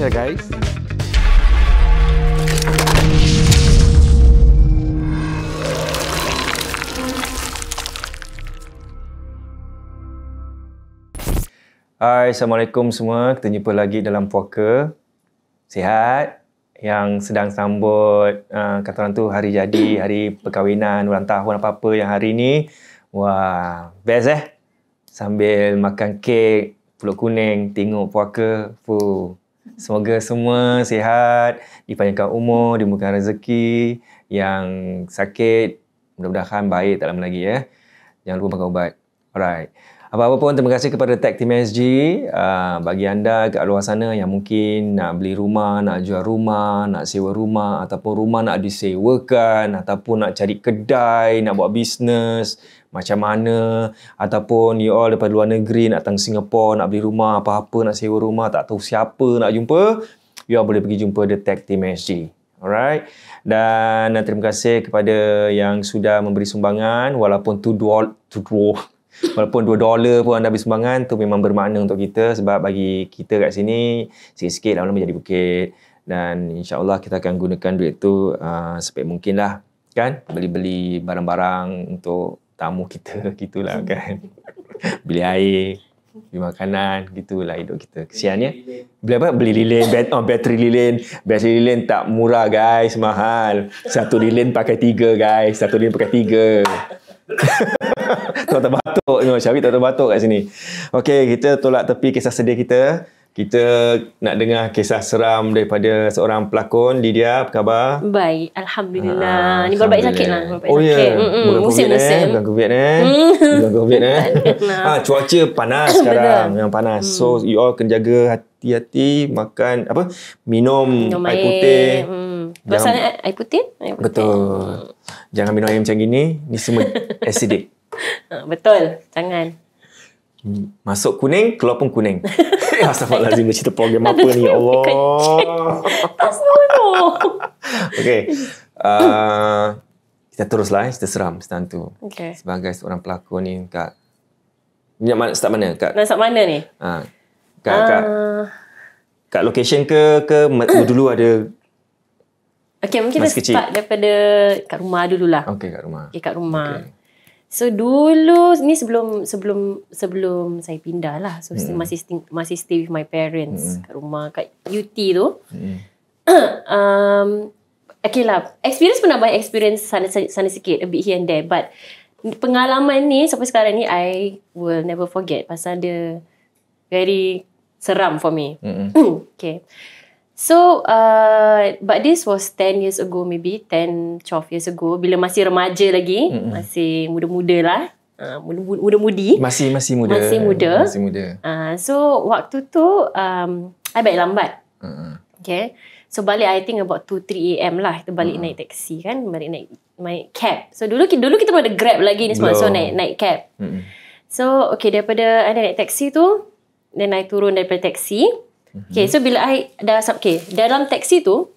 ya guys Hai, Assalamualaikum semua. Kita jumpa lagi dalam puaka. Sihat? Yang sedang sambut, uh, kata orang tu hari jadi, hari perkahwinan, ulang tahun, apa-apa yang hari ni. Wah, best eh? Sambil makan kek, peluk kuning, tengok puaka. Fuh. Semoga semua sihat, dipanjangkan umur, dimurahkan rezeki. Yang sakit, mudah-mudahan baik tak lama lagi ya. Jangan lupa pakai ubat. Alright. Apa-apa pun terima kasih kepada Tech Team SG ah, bagi anda ke luar sana yang mungkin nak beli rumah, nak jual rumah, nak sewa rumah ataupun rumah nak disewakan ataupun nak cari kedai, nak buat bisnes, macam mana ataupun you all daripada luar negeri nak datang Singapore nak beli rumah apa-apa nak sewa rumah tak tahu siapa nak jumpa you all boleh pergi jumpa The Tech Team SG alright dan terima kasih kepada yang sudah memberi sumbangan walaupun tu dua tu dua Walaupun 2 dolar pun anda habis sumbangan tu memang bermakna untuk kita sebab bagi kita kat sini sikit-sikit lama-lama jadi bukit dan insyaAllah kita akan gunakan duit tu uh, sebaik mungkin lah kan beli-beli barang-barang untuk tamu kita gitulah hmm. kan beli air beli makanan gitulah hidup kita kesian ya beli apa beli lilin bat oh, bateri lilin bateri lilin tak murah guys mahal satu lilin pakai tiga guys satu lilin pakai tiga tak terbatuk no, Syafiq tak terbatuk kat sini Okay, kita tolak tepi kisah sedih kita kita nak dengar kisah seram daripada seorang pelakon Lydia, apa khabar? Baik, alhamdulillah. Ha, Ni baru baik sakit lah. Oh ya, yeah. musim COVID, eh. Bukan COVID eh. Mm. Bukan COVID eh. Lah. Ah, cuaca panas sekarang, yang panas. Mm. So you all kena jaga hati-hati makan apa? Minum, minum air, putih. Hmm. Pasal air putih? Air putih. Betul. Mm. Jangan minum air macam gini. Ini semua acidic. Ah, betul. Jangan. Masuk kuning, keluar pun kuning. Astagfirullahaladzim, dia cerita program apa ni? Allah. Tak semua Okay. Uh, ah, kita teruslah, eh, kita seram cerita hantu. Okay. Sebagai seorang pelakon ni, Kak. Ni mana, start mana? Kak? Nak start mana ni? Ha. Kak, uh, Kak. Ah. Kak location ke, ke uh. dulu ada... Okay, mungkin kita start daripada kat rumah dululah. Okay, kat rumah. Okay, kat rumah. Okay. So dulu ni sebelum sebelum sebelum saya pindah lah. So mm. masih masih stay with my parents mm. kat rumah kat UT tu. Mm. um okay lah. Experience pernah banyak experience sana, sana sana sikit a bit here and there but pengalaman ni sampai sekarang ni I will never forget pasal dia very seram for me. Mm. okay. So, uh, but this was 10 years ago maybe, 10, 12 years ago. Bila masih remaja lagi, mm-hmm. masih muda-muda lah. Uh, muda-mudi. Masih, masih muda. Masih muda. Masih muda. Uh, so, waktu tu, um, I balik lambat. Mm-hmm. Okay. So, balik I think about 2, 3 am lah. Kita balik mm-hmm. naik taksi kan. Balik naik, naik cab. So, dulu dulu kita pun ada grab lagi ni semua. So, naik naik cab. Mm-hmm. So, okay. Daripada I naik taksi tu, then I turun daripada taksi. mm Mhm. Okay, so bila I dah okay, dalam taksi tu,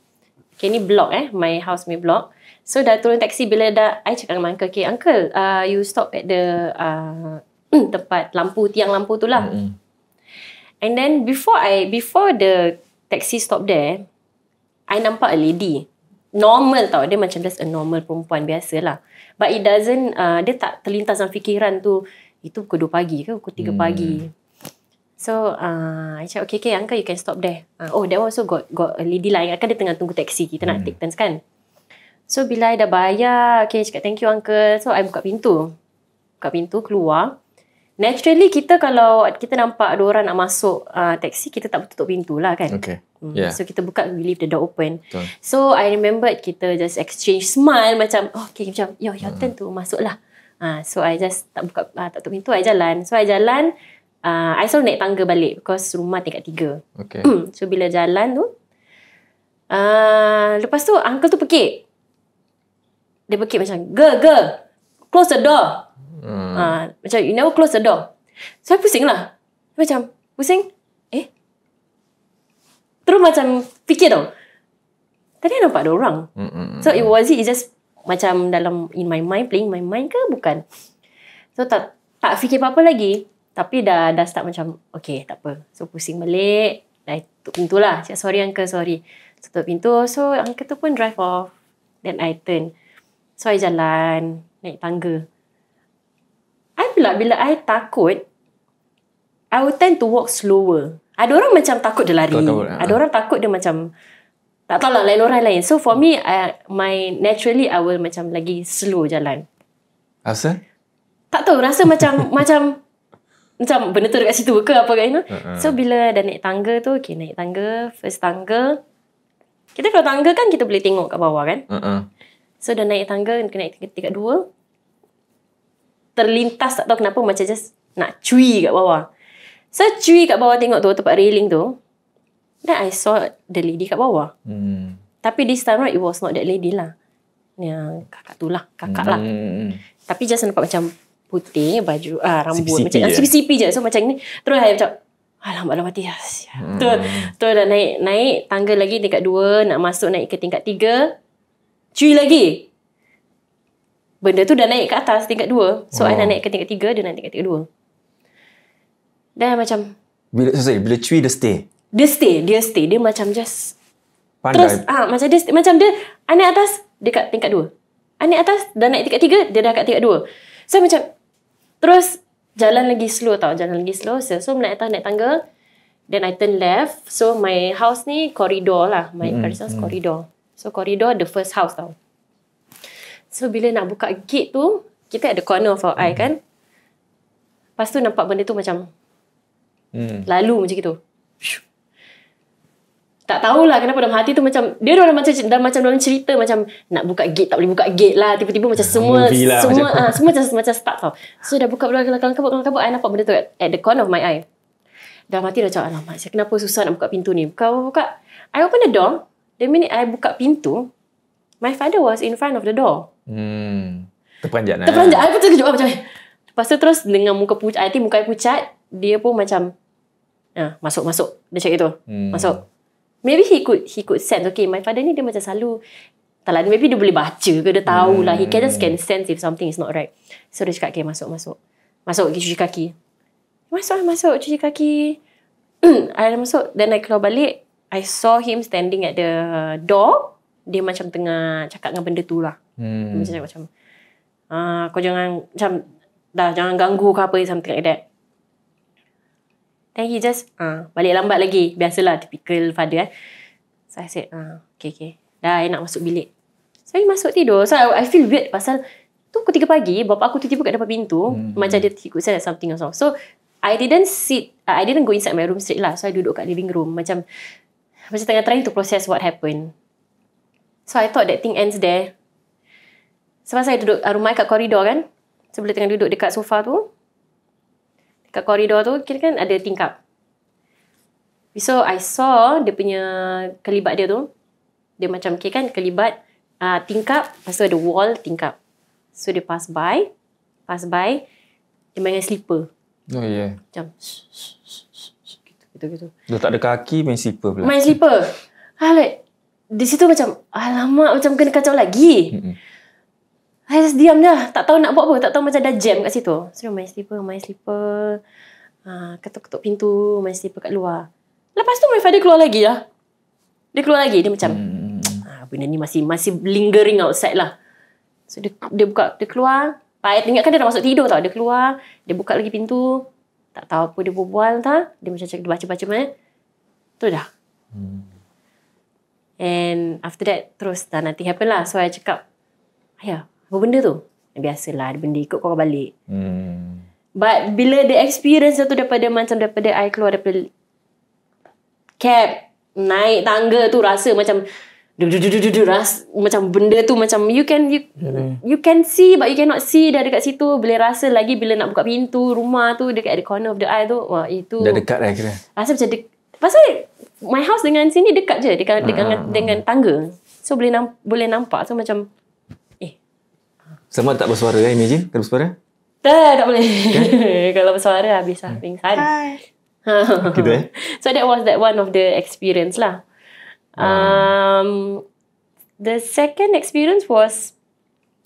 okay ni blog eh, my house me blog. So dah turun taksi bila dah I cakap dengan uncle, okay uncle, uh, you stop at the uh, tempat lampu tiang lampu tu lah. Mm-hmm. And then before I before the taxi stop there, I nampak a lady. Normal tau, dia macam just a normal perempuan biasa lah. But it doesn't, uh, dia tak terlintas dalam fikiran tu, itu pukul 2 pagi ke, pukul 3 mm. pagi. So uh, I cakap okay, okay Uncle you can stop there uh, Oh that also got Got a lady lah Ingatkan dia tengah tunggu taxi Kita mm. nak hmm. take turns kan So bila I dah bayar Okay cakap thank you uncle So I buka pintu Buka pintu keluar Naturally kita kalau Kita nampak ada orang nak masuk uh, Taxi kita tak tutup pintu lah kan Okay Hmm. Yeah. So kita buka We leave the door open Betul. So I remember Kita just exchange smile Macam oh, Okay macam Yo your uh-huh. turn tu Masuklah uh, So I just Tak buka uh, Tak tutup pintu I jalan So I jalan uh, I selalu naik tangga balik Because rumah tingkat tiga Okay So bila jalan tu uh, Lepas tu Uncle tu pekik Dia pekik macam Girl girl Close the door hmm. uh, Macam you never close the door So I pusing lah Macam Pusing Eh Terus macam Fikir tau Tadi I nampak ada orang Mm-mm. So it was it It's just Macam dalam In my mind Playing my mind ke Bukan So tak Tak fikir apa-apa lagi tapi dah dah start macam okay tak apa. So pusing balik. Dah tutup pintu lah. Cik, sorry uncle sorry. Tutup pintu. So uncle tu pun drive off. Then I turn. So I jalan naik tangga. I pula bila I takut I would tend to walk slower. Ada orang macam takut dia lari. Ah. Ada orang takut dia macam tak tahu lah lain orang lain. So for me, I, my naturally I will macam lagi slow jalan. Asal? Tak tahu. Rasa macam macam macam benda tu dekat situ ke apa kan. Uh-huh. So bila dah naik tangga tu, okay naik tangga, first tangga. Kita kalau tangga kan kita boleh tengok kat bawah kan. Uh-huh. So dah naik tangga, kita naik tingkat, tingkat dua. Terlintas tak tahu kenapa macam just nak cuy kat bawah. So cuy kat bawah tengok tu, tempat railing tu. Then I saw the lady kat bawah. Hmm. Tapi this time right, it was not that lady lah. Yang kakak tu lah, kakak lah. hmm. lah. Tapi just nampak macam putih baju ah rambut CPCP macam CCP ah, CCP je so macam ni terus saya macam Alamak, alamak, tiada. Ya, hmm. Tu, tu dah naik, naik tangga lagi tingkat dua, nak masuk naik ke tingkat tiga. cuy lagi. Benda tu dah naik ke atas tingkat dua. So, oh. I naik ke tingkat tiga, dia naik tingkat tiga dua. Dan macam... Bila, sorry, bila cui, dia stay? Dia stay, dia stay. Dia macam just... Pandai. Terus, ah, ha, macam dia stay. Macam dia, I naik atas, dia kat tingkat dua. I naik atas, dah naik tingkat tiga, dia dah kat tingkat dua. So, macam, Terus jalan lagi slow tau, jalan lagi slow. So, so naik tangga, naik tangga. Then I turn left. So my house ni koridor lah. My mm-hmm. parents house koridor. Mm-hmm. So koridor the first house tau. So bila nak buka gate tu, kita ada corner of our eye kan. Lepas tu nampak benda tu macam mm. lalu macam gitu tak tahulah kenapa dalam hati tu macam dia dalam macam dalam macam dalam cerita macam nak buka gate tak boleh buka gate lah tiba-tiba macam ah, semua lah, semua macam uh, semua macam macam start tau. So dah buka belakang kelang kabut kelang kabut I nampak benda tu at, at, the corner of my eye. Dalam hati dah cakap alamat. saya kenapa susah nak buka pintu ni. Kau buka. I open the door. The minute I buka pintu my father was in front of the door. Hmm. Terperanjat lah. Terperanjat. Ya. I pun terkejut macam eh. Lepas tu terus dengan muka pucat, I think muka pucat, dia pun macam, ah, masuk, masuk. Dia cakap itu. Hmm. Masuk. Maybe he could he could sense okay my father ni dia macam selalu tak lah, maybe dia boleh baca ke, dia tahu lah. He can just can hmm. sense if something is not right. So dia cakap, okay, masuk, masuk. Masuk, pergi cuci kaki. Masuk, masuk, cuci kaki. Hmm, I masuk, then I keluar balik. I saw him standing at the door. Dia macam tengah cakap dengan benda tu lah. Hmm. Macam, macam, ah, kau jangan, macam, dah jangan ganggu ke apa, something like that. Then he just ah balik lambat lagi. Biasalah typical father kan. So I said, ah, okay, okay. Dah, I nak masuk bilik. So I masuk tidur. So I, I feel weird pasal tu pukul tiga pagi, bapak aku tiba-tiba kat depan pintu. hmm Macam dia tiba saya something or something. So I didn't sit, uh, I didn't go inside my room straight lah. So I duduk kat living room. Macam, macam tengah trying to process what happened. So I thought that thing ends there. Sebab so, saya duduk rumah kat koridor kan. Sebelum so, tengah duduk dekat sofa tu kat koridor tu kira kan ada tingkap. So I saw dia punya kelibat dia tu. Dia macam kira kan kelibat uh, tingkap. Lepas tu ada wall tingkap. So dia pass by. Pass by. Dia main dengan sleeper. Oh yeah. Macam gitu, gitu, Dia tak ada kaki main slipper. pula. Main slipper. Ha, di situ macam alamak macam kena kacau lagi. Mm-hmm. I just diam dah. Tak tahu nak buat apa. Tak tahu macam dah jam kat situ. So, main sleeper, main sleeper. Uh, ah, ketuk-ketuk pintu, main sleeper kat luar. Lepas tu, my father keluar lagi lah. Dia keluar lagi. Dia macam, hmm. ah, benda ni masih masih lingering outside lah. So, dia, dia buka, dia keluar. Pak Ayat ingatkan dia dah masuk tidur tau. Dia keluar, dia buka lagi pintu. Tak tahu apa dia berbual tak. Dia macam cakap, dia baca-baca mana. Tu dah. Hmm. And after that, terus dah nothing happen lah. So, I cakap, ayah, apa benda tu biasalah ada benda ikut kau balik hmm. but bila the experience tu daripada macam daripada I keluar daripada cab naik tangga tu rasa macam rasa macam benda tu macam you can you hmm. you can see but you cannot see dah dekat situ boleh rasa lagi bila nak buka pintu rumah tu dekat the corner of the eye tu wah itu dah dekat dah kira rasa macam dek, pasal my house dengan sini dekat je dekat, dekat hmm. dengan ah, dengan ah. tangga so boleh nam, boleh nampak so macam sama tak bersuara ya, imagine tak bersuara? Tak, tak boleh. Kan? kalau bersuara habis lah, pingsan. Hi. Gitu eh? So that was that one of the experience lah. Ah. Um, the second experience was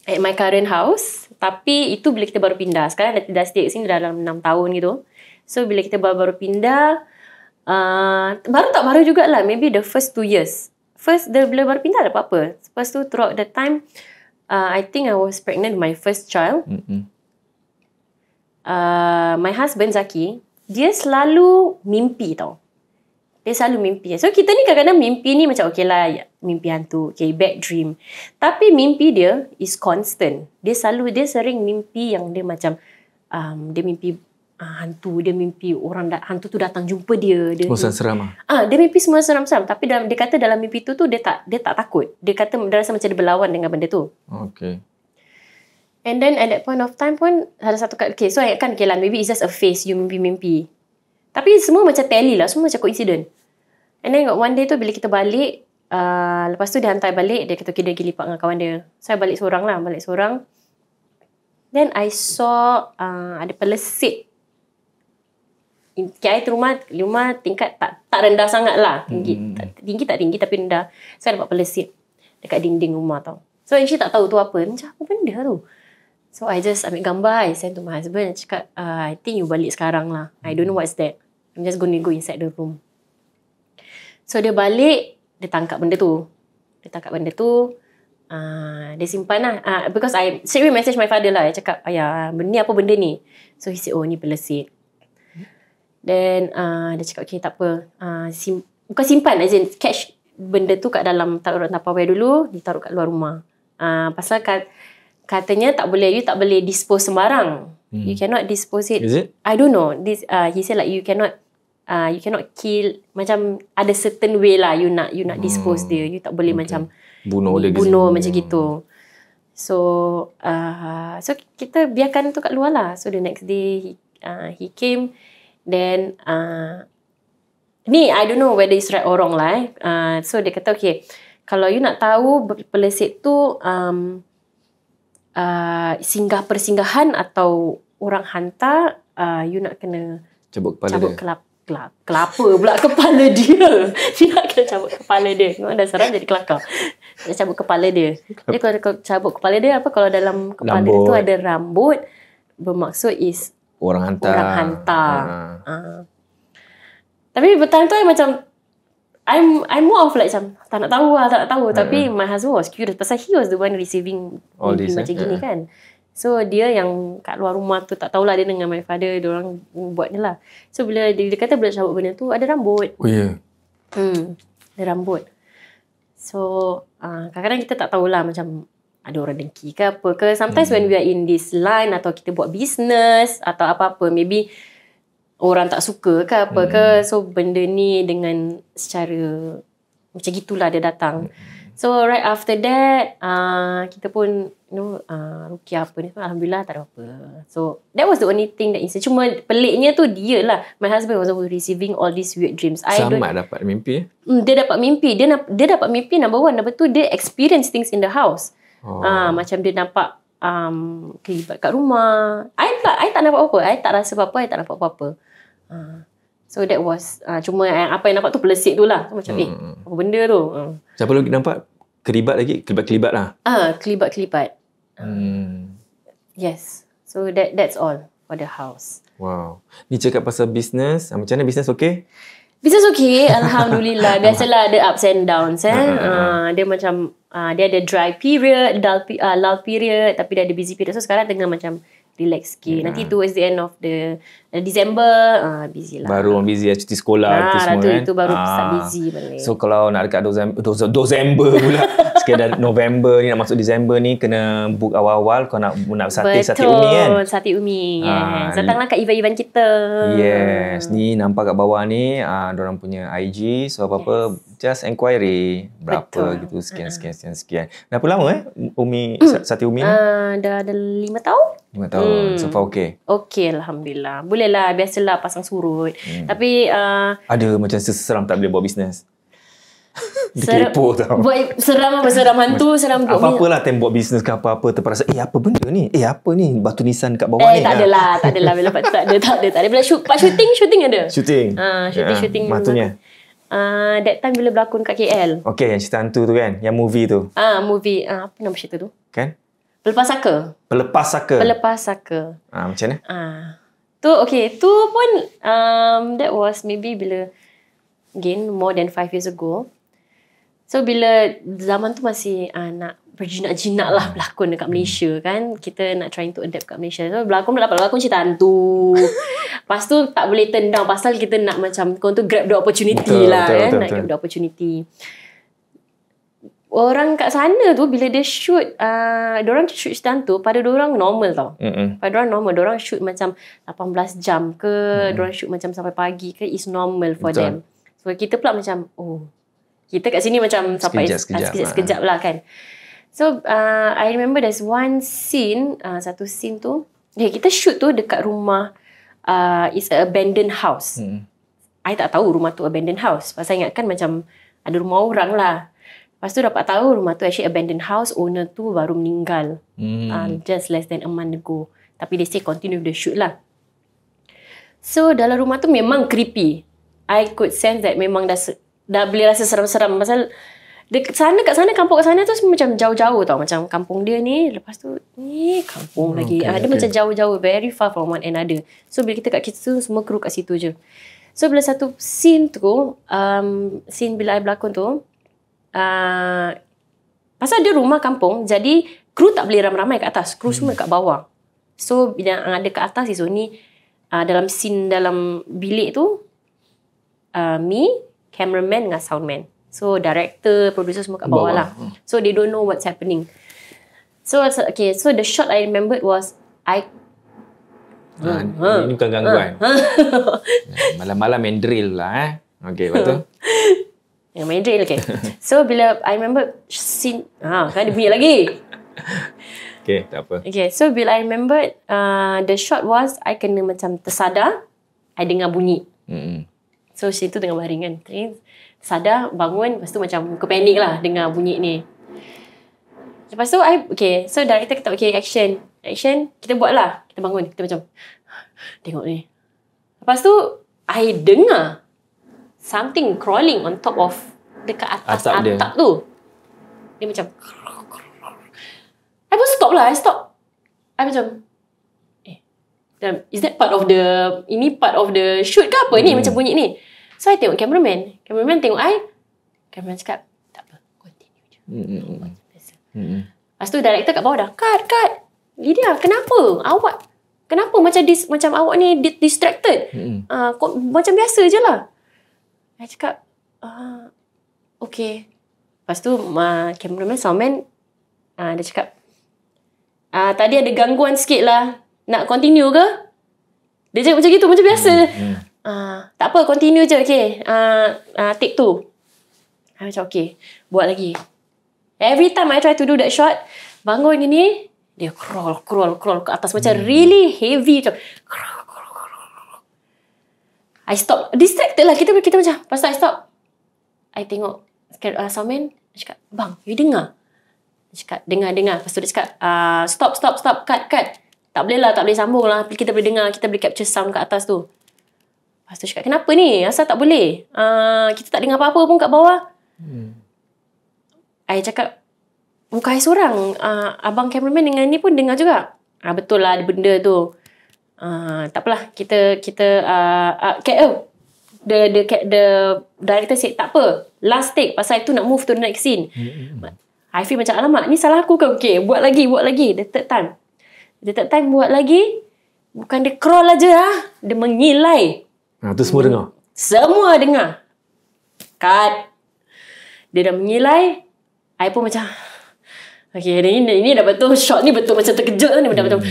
at my current house. Tapi itu bila kita baru pindah. Sekarang dah, dah stay sini dalam 6 tahun gitu. So bila kita baru, -baru pindah, uh, baru tak baru jugalah. Maybe the first 2 years. First, the, bila baru pindah dah apa-apa. Lepas tu throughout the time, uh, I think I was pregnant my first child. Uh, my husband Zaki, dia selalu mimpi tau. Dia selalu mimpi. So kita ni kadang-kadang mimpi ni macam okey lah ya, mimpi hantu. Okay, bad dream. Tapi mimpi dia is constant. Dia selalu, dia sering mimpi yang dia macam um, dia mimpi Ah hantu dia mimpi orang da- hantu tu datang jumpa dia dia semua seram ah? ah dia mimpi semua seram-seram tapi dalam dia kata dalam mimpi tu tu dia tak dia tak takut dia kata dia rasa macam dia berlawan dengan benda tu okey And then at that point of time pun ada satu kali. Okay, so I kan okay lah, Maybe it's just a face you mimpi-mimpi. Tapi semua macam tally lah. Semua macam coincidence. And then one day tu bila kita balik. Uh, lepas tu dia hantar balik. Dia kata okay dia pergi dengan kawan dia. So I balik seorang lah. Balik seorang. Then I saw uh, ada pelesik KI tu rumah rumah tingkat tak tak rendah sangat lah tinggi hmm. tak, tinggi tak tinggi tapi rendah saya dapat pelesir dekat dinding rumah tau so actually tak tahu tu apa macam apa benda tu so I just ambil gambar I send to my husband I cakap uh, I think you balik sekarang lah I don't know hmm. what's that I'm just going to go inside the room so dia balik dia tangkap benda tu dia tangkap benda tu uh, dia simpan lah uh, because I straight message my father lah I cakap ayah benda ni apa benda ni so he said oh ni pelesir Then uh, dia cakap okay takpe apa. Uh, sim- Bukan simpan as in catch benda tu kat dalam taruh tupperware dulu. Ditaruh kat luar rumah. Uh, pasal kat, katanya tak boleh you tak boleh dispose sembarang. Hmm. You cannot dispose it. Is it? I don't know. This uh, he said like you cannot uh, you cannot kill macam ada certain way lah you nak you nak dispose hmm. dia. You tak boleh okay. macam bunuh oleh bunuh macam yeah. gitu. So uh, so kita biarkan tu kat luar lah. So the next day he, uh, he came Then uh, Ni I don't know Whether it's right or wrong lah eh. uh, So dia kata okay Kalau you nak tahu Pelesit tu um, uh, Singgah persinggahan Atau Orang hantar uh, You nak kena Cabut kepala cabut dia kelap, kelap, Kelapa pula Kepala dia Dia nak kena cabut kepala dia Kau dah seram jadi kelakar Dia cabut kepala dia Jadi kalau cabut kepala dia apa? Kalau dalam kepala rambut. dia tu ada rambut Bermaksud is orang hantar. Orang hantar. Uh. Uh. Tapi betul tu macam I'm I'm more of like macam tak nak tahu lah, tak nak tahu. Uh. Tapi my husband was curious pasal he was the one receiving All this, eh? macam eh? gini uh. kan. So dia yang kat luar rumah tu tak tahulah dia dengan my father dia orang buat lah. So bila dia, dia kata bila cabut benda tu ada rambut. Oh ya. Yeah. Hmm. Ada rambut. So uh, kadang-kadang kita tak tahulah macam ada orang dengki ke apa ke sometimes hmm. when we are in this line atau kita buat business atau apa-apa maybe orang tak suka ke apa ke hmm. so benda ni dengan secara macam gitulah dia datang hmm. so right after that uh, kita pun you know uh, rukia apa ni alhamdulillah tak ada apa so that was the only thing that insane cuma peliknya tu dia lah my husband was receiving all these weird dreams I sama dapat mimpi hmm, dia dapat mimpi dia dia dapat mimpi number one number two dia experience things in the house Oh. Uh, macam dia nampak um, kelibat kat rumah. I tak, I tak nampak apa-apa. I tak rasa apa-apa. I tak nampak apa-apa. Uh, so that was. Uh, cuma yang, apa yang nampak tu pelesik tu lah. Macam eh, hmm. eh, apa benda tu. Uh. Siapa lagi nampak? Kelibat lagi? Kelibat-kelibat lah. Ah, uh, kelibat-kelibat. Hmm. Yes. So that that's all for the house. Wow. Ni cakap pasal business, Macam mana business okay? Bisa okay, alhamdulillah. Biasalah ada ups and downs eh. uh dia macam uh, dia ada dry period, dull, uh, period, tapi dia ada busy period. So sekarang tengah macam relax sikit. Yeah. Nanti towards the end of the uh, December, uh, busy lah. Baru orang busy, lah, cuti sekolah ha, itu semua kan. Itu baru ha. start busy balik. So kalau nak dekat Dozember, Dozember pula. Sekedar November ni, nak masuk Disember ni, kena book awal-awal kalau nak, nak sate-sate umi kan. Betul, sate umi. Kan? Yes. Ha. Datanglah kat event-event kita. Yes, ni nampak kat bawah ni, uh, orang punya IG. So apa-apa, yes just enquiry berapa Betul. gitu sekian, sekian sekian sekian dah berapa lama eh Umi mm. Sati Umi ni? Uh, dah ada 5 tahun Lima tahun hmm. so far okay okay Alhamdulillah boleh lah biasalah pasang surut hmm. tapi uh, ada macam seseram tak boleh buat bisnes Seram. buat Seram apa Seram hantu Seram buat Apa-apalah tembok bisnes ke apa-apa terasa? Eh apa benda ni Eh apa ni Batu nisan kat bawah eh, ni Eh tak lah. adalah Tak adalah Bila tak ada Tak ada tak ada Bila shooting, shooting ada Syuting ha, shooting, yeah. Syuting ya, Matunya Uh, that time bila berlakon kat KL. Okay, yang cerita hantu tu kan? Yang movie tu. Ah, uh, movie. Uh, apa nama cerita tu? Kan? Pelepas Saka. Pelepas Saka. Pelepas Saka. uh, macam mana? Ah. Uh, tu, okay. Tu pun, um, that was maybe bila, again, more than five years ago. So, bila zaman tu masih anak berjinak-jinak lah berlakon hmm. dekat hmm. Malaysia kan kita nak trying to adapt dekat Malaysia so berlakon dah dapat berlakon cerita hantu lepas tu tak boleh tendang. pasal kita nak macam kau tu grab the opportunity betul, lah betul, kan betul, nak betul. grab the opportunity orang kat sana tu bila dia shoot uh, orang shoot cerita hantu pada orang normal tau Mm-mm. pada orang normal orang shoot macam 18 jam ke dia orang shoot macam sampai pagi ke is normal for betul. them so kita pula macam oh kita kat sini macam sampai lah. sekejap-sekejap lah. lah kan So uh, I remember there's one scene, uh, satu scene tu. Yeah, kita shoot tu dekat rumah uh, is abandoned house. Hmm. I tak tahu rumah tu abandoned house. Pasal kan macam ada rumah orang lah. Lepas tu dapat tahu rumah tu actually abandoned house. Owner tu baru meninggal. Hmm. Uh, just less than a month ago. Tapi they still continue the shoot lah. So dalam rumah tu memang creepy. I could sense that memang dah, dah boleh rasa seram-seram. Pasal Dekat sana kat sana kampung kat sana tu macam jauh-jauh tau macam kampung dia ni lepas tu ni kampung lagi hmm, okay, ada okay. macam jauh-jauh very far from one another so bila kita kat kita tu semua kru kat situ je so bila satu scene tu um, scene bila I berlakon tu uh, pasal dia rumah kampung jadi kru tak boleh ramai-ramai kat atas kru hmm. semua kat bawah so bila ada kat atas so ni uh, dalam scene dalam bilik tu uh, me cameraman dengan soundman So director, producer semua kat bawah, bawah. lah. So they don't know what's happening. So, okay, so the shot I remembered was I ah, hmm. ini hmm. bukan gangguan. Hmm. Malam-malam main drill lah eh. Okay, betul? Yang main drill, okay. So, bila I remember scene... Ha, kan ada bunyi lagi. Okay, tak apa. Okay, so bila I remember uh, the shot was I kena macam tersadar, I dengar bunyi. So she tu tengah baring kan. sadar bangun lepas tu macam muka panik lah dengar bunyi ni. Lepas tu I okay so director kata okay action. Action kita buat lah. Kita bangun kita macam tengok ni. Lepas tu I dengar something crawling on top of dekat atas atap, dia. atap tu. Dia macam I pun stop lah I stop. I macam eh, Is that part of the Ini part of the Shoot ke apa mm. ni hmm. Macam bunyi ni So, saya tengok cameraman. Cameraman tengok saya, Cameraman cakap, tak apa. Continue je. Mm-hmm. Lepas tu, director kat bawah dah, cut, cut. Lydia, kenapa? Awak, kenapa macam dis, macam awak ni distracted? Mm-hmm. Uh, kok, macam biasa je lah. I cakap, uh, okay. Lepas tu, uh, cameraman, soundman, uh, dia cakap, uh, tadi ada gangguan sikit lah. Nak continue ke? Dia cakap macam gitu, macam biasa. Mm-hmm. Ah, tak apa, continue je, okay. Uh, uh, take two. I macam, okay. Buat lagi. Every time I try to do that shot, bangun ini, dia crawl, crawl, crawl ke atas. Macam hmm. really heavy. Macam, crawl, crawl, crawl, I stop. Distracted lah. Kita kita macam, lepas I stop. I tengok uh, Salman. Dia cakap, bang, you dengar? Dia cakap, dengar, dengar. Lepas tu dia cakap, uh, stop, stop, stop, cut, cut. Tak boleh lah, tak boleh sambung lah. Kita boleh dengar, kita boleh capture sound kat atas tu pastu tu cakap, kenapa ni? Asal tak boleh? Uh, kita tak dengar apa-apa pun kat bawah. Hmm. I cakap, bukan I seorang. Uh, abang cameraman dengan ni pun dengar juga. Ah uh, betul lah ada benda tu. Uh, tak apalah, kita, kita, uh, uh, ke, oh. the, the, the, the director said, tak apa. Last take, pasal itu nak move to the next scene. Hmm, hmm, hmm. I feel macam, alamak, ni salah aku ke? Okay, buat lagi, buat lagi. The third time. The third time, buat lagi. Bukan dia crawl aja lah. Dia mengilai. Ha, tu semua dengar? Semua dengar. Kat. Dia dah mengilai. I pun macam. Okay, ini, ini, ini dah betul. Shot ni betul macam terkejut. Ni kan, betul betul.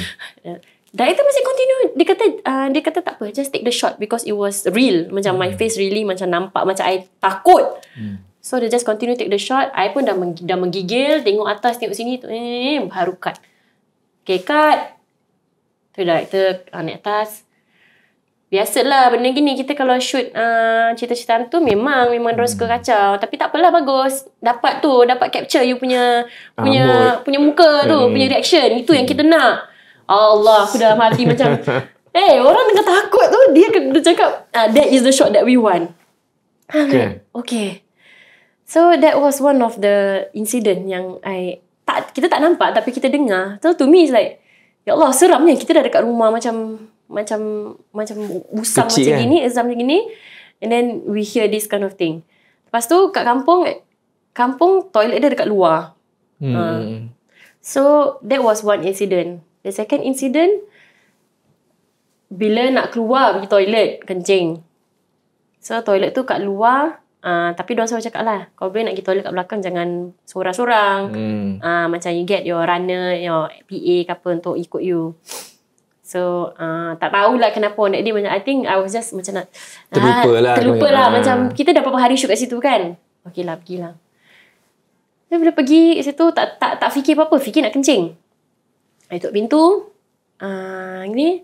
Dan itu masih continue. Dia kata, uh, dia kata tak apa. Just take the shot. Because it was real. Macam hmm. my face really macam nampak. Macam I takut. Hmm. So dia just continue take the shot. I pun dah, meng, dah menggigil. Tengok atas, tengok sini. Tu, eh, baru cut. Okay, cut. Tu director uh, naik atas. Biasalah benda gini kita kalau shoot uh, cerita-cerita tu memang memang hmm. suka kacau tapi tak apalah bagus dapat tu dapat capture you punya ah, punya punya muka tu hmm. punya reaction itu hmm. yang kita hmm. nak. Allah aku dah mati macam eh hey, orang tengah takut tu dia kena cakap uh, that is the shot that we want. Okay. okay. So that was one of the incident yang I tak kita tak nampak tapi kita dengar. So to me is like ya Allah seramnya kita dah dekat rumah macam macam macam busang Kecil, macam kan? gini, exam macam gini. And then we hear this kind of thing. Lepas tu kat kampung kampung toilet dia dekat luar. Hmm. Uh, so that was one incident. The second incident bila nak keluar pergi toilet kencing. So toilet tu kat luar Uh, tapi dia selalu cakap lah Kalau boleh nak pergi toilet kat belakang Jangan sorang-sorang hmm. uh, Macam you get your runner Your PA ke apa Untuk ikut you So uh, tak tahulah kenapa nak dia macam I think I was just macam nak terlupalah uh, terlupalah lah. Kan? lah. Ah. macam kita dah berapa hari shoot kat situ kan. Okay lah pergilah. Dan bila pergi kat situ tak tak tak fikir apa-apa, fikir nak kencing. I tutup pintu. Ah uh, ni.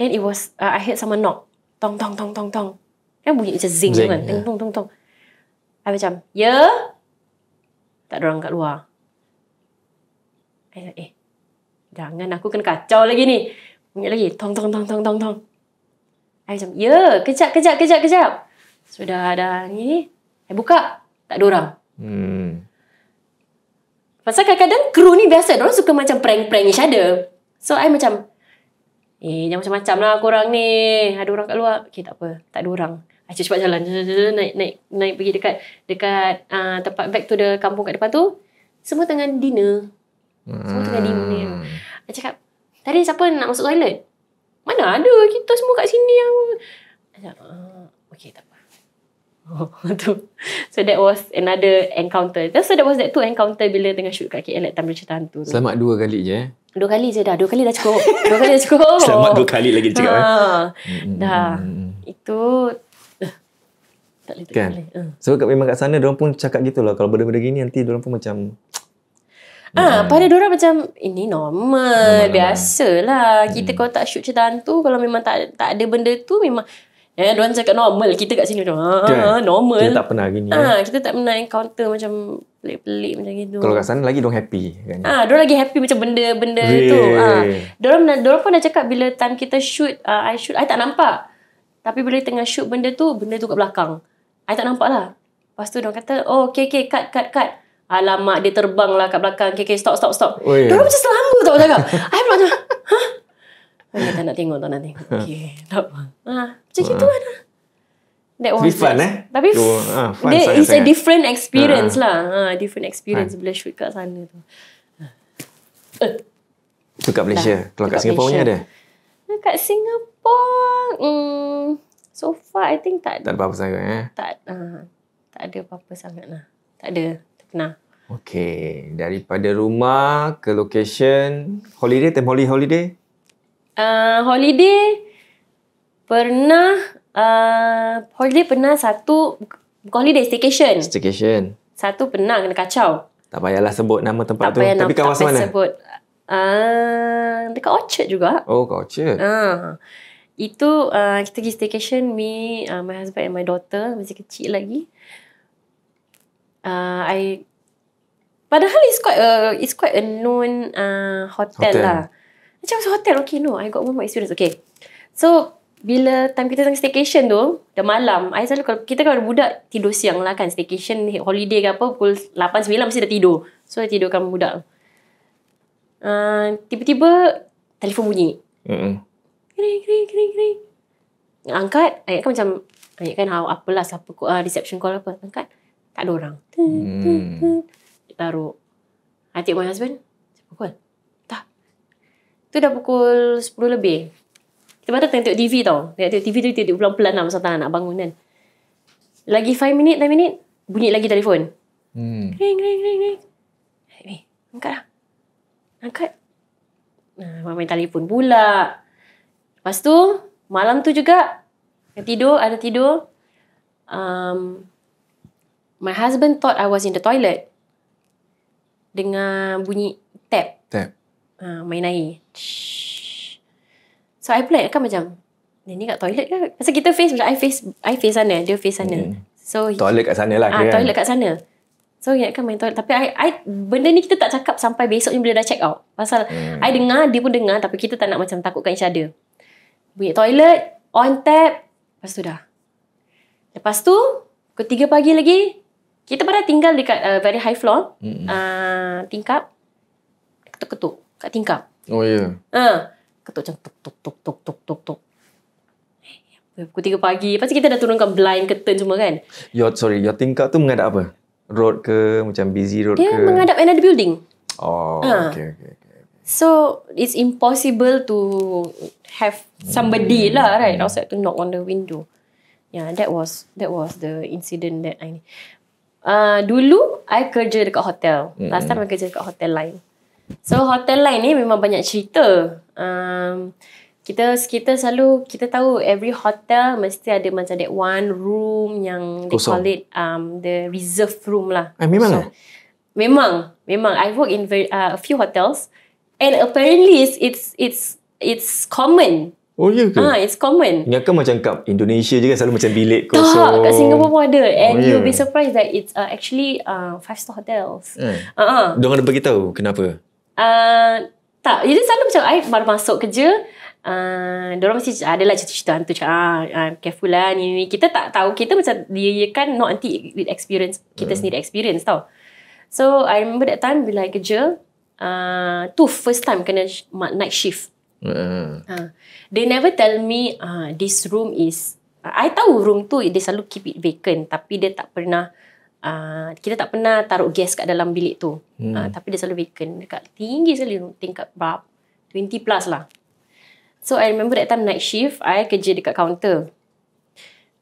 Then it was uh, I heard someone knock. Tong tong tong tong tong. Kan bunyi macam zing, tu kan. Tong ya. tong tong tong. I macam, "Ya?" Yeah? Tak ada orang kat luar. I eh, jangan aku kena kacau lagi ni. Bunyi lagi. Tong tong tong tong tong tong. Ai macam, "Ya, kejap kejap kejap kejap." Sudah ada ni. Ai buka. Tak ada orang. Hmm. Pasal kadang-kadang kru ni biasa orang suka macam prank-prank each other. So ai macam Eh, jangan macam-macam lah korang ni. Ada orang kat luar. Okay, tak apa. Tak ada orang. Aku cepat jalan. Naik, naik, naik pergi dekat dekat uh, tempat back to the kampung kat depan tu. Semua tengah dinner. Semua tengah dinner. Hmm. Dia cakap, tadi siapa nak masuk toilet? Mana ada kita semua kat sini yang... Dia cakap, oh, ah, okay, tak apa. Oh, so that was another encounter. So that was that two encounter bila tengah shoot kat KL at Tamil Cerita Hantu. Selamat dua kali je. Eh? Dua kali je dah. Dua kali dah cukup. Dua kali dah cukup. Selamat dua kali lagi dia cakap. Ha. Eh. Ah, dah. Hmm. Itu kan? tak boleh kan? Uh. So memang kat sana Diorang pun cakap gitu lah Kalau benda-benda gini Nanti diorang pun macam Ah, hmm. pada orang macam ini normal, normal biasalah. Hmm. Kita kalau tak shoot cerita tu kalau memang tak tak ada benda tu memang ya eh, orang cakap normal. Kita kat sini macam ha normal. Kita tak pernah gini. Ah, eh. kita tak pernah encounter macam pelik-pelik macam gitu. Kalau kat sana lagi dong happy kan. Ah, dong lagi happy macam benda-benda Real. tu. Ah. Dorang, dorang pun dah cakap bila time kita shoot, uh, I shoot, I tak nampak. Tapi bila tengah shoot benda tu, benda tu kat belakang. I tak nampak lah. Lepas tu dorang kata, oh okay, okay, cut, cut, cut. Alamak dia terbang lah kat belakang. Okay, okay stop, stop, stop. Oh, yeah. macam selangor tau cakap. I pula macam, huh? Kan tak nak tengok, tak nak tengok. Okay, tak apa. Ha, macam gitu ah. lah. That was fun it. eh. Tapi so, uh, ah, fun there It's a different experience uh. lah. Ha, different experience ha. bila shoot kat sana tu. Ha. kat Malaysia. Dah. Kalau kat Singapura punya ada? Kat Singapura, hmm, so far I think tak, tak ada. Tak ada apa-apa sangat eh. Tak, uh, tak ada apa-apa sangat lah. Tak ada. Nah. Okay. Daripada rumah ke location. Holiday, time holiday, holiday? Uh, holiday pernah, uh, holiday pernah satu, bukan holiday, staycation. Staycation. Satu pernah kena kacau. Tak payahlah sebut nama tempat tak tu. Payah Tapi kawasan mana? Tak payah sebut. Uh, dekat Orchard juga. Oh, kat Orchard. Uh, itu uh, kita pergi staycation, me, uh, my husband and my daughter. Masih kecil lagi uh, I padahal it's quite a it's quite a known uh, hotel, hotel lah. Macam hotel okay no, I got one more experience okay. So bila time kita tengah staycation tu, dah malam, I selalu kalau kita kalau budak tidur siang lah kan staycation holiday ke apa pukul 8 9 mesti dah tidur. So dah tidurkan budak. Uh, tiba-tiba telefon bunyi. Hmm. Kering kering kering kering. Angkat, ayat kan macam ayat kan apa lah siapa uh, reception call apa. Angkat. Tak ada orang. Hmm. Taruh. I take my husband. Pukul. Tak. Tu dah pukul 10 lebih. Kita baru tengok TV tau. Tengok, TV tu, tengok, tengok pelan-pelan lah masa tangan nak bangun kan. Lagi 5 minit, 10 minit, bunyi lagi telefon. Hmm. Ring, ring, ring, ring. Ni, eh, angkat lah. Angkat. Nah, mama main telefon pula. Lepas tu, malam tu juga, tidur, ada tidur. Um, My husband thought I was in the toilet. dengan bunyi tap. Tap. Uh, main air. So, I pula kan macam, dia ni kat toilet ke? Pasal kita face macam, I face, I face sana, dia face sana. Yeah. Hmm. So, toilet kat sana lah. Ah, kan? Toilet kat sana. So, ingat kan main toilet. Tapi, I, I, benda ni kita tak cakap sampai besok ni bila dah check out. Pasal, hmm. I dengar, dia pun dengar. Tapi, kita tak nak macam takutkan each other. Bunyi toilet, on tap. Lepas tu dah. Lepas tu, pukul 3 pagi lagi, kita pernah tinggal dekat uh, very high floor. Mm-hmm. Uh, tingkap. Ketuk-ketuk. Kat tingkap. Oh, ya. Yeah. Ha. Uh, ketuk macam tuk tuk tuk tuk tuk tuk tuk. Eh, pukul 3 pagi. Pasti kita dah turunkan blind curtain semua kan. Your, sorry, your tingkap tu menghadap apa? Road ke? Macam busy road Dia ke? Dia menghadap another building. Oh, ha. okay, okay, okay. So, it's impossible to have somebody hmm. lah right. Hmm. Outside to knock on the window. Yeah, that was that was the incident that I uh, dulu I kerja dekat hotel. Mm. Last time I kerja dekat hotel lain. So hotel lain ni memang banyak cerita. Um, kita kita selalu kita tahu every hotel mesti ada macam that one room yang they call it um, the reserve room lah. Eh, memang so, lah. Memang, memang. I work in very, uh, a few hotels and apparently it's it's it's common Oh ya ke? Ah, it's common. Ingat kan macam kat Indonesia je kan selalu macam bilik kosong. Tak, kat Singapura pun ada. And oh, you'll ya. be surprised that it's uh, actually uh, five star hotels. Ha. Eh. Uh-huh. Diorang ada bagi kenapa? Uh, tak, jadi selalu macam I baru masuk kerja, Uh, diorang mesti ada lah cerita-cerita hantu cakap ah, ah, careful lah ni, ni, kita tak tahu kita macam dia, dia kan not anti with experience kita uh. sendiri experience tau so I remember that time bila I kerja uh, tu first time kena night shift uh Uh, they never tell me uh, this room is. Uh, I tahu room tu dia selalu keep it vacant, tapi dia tak pernah. Uh, kita tak pernah taruh gas kat dalam bilik tu. Hmm. Uh, tapi dia selalu vacant. Dekat tinggi sekali tingkat bab. 20 plus lah. So I remember that time night shift, I kerja dekat counter.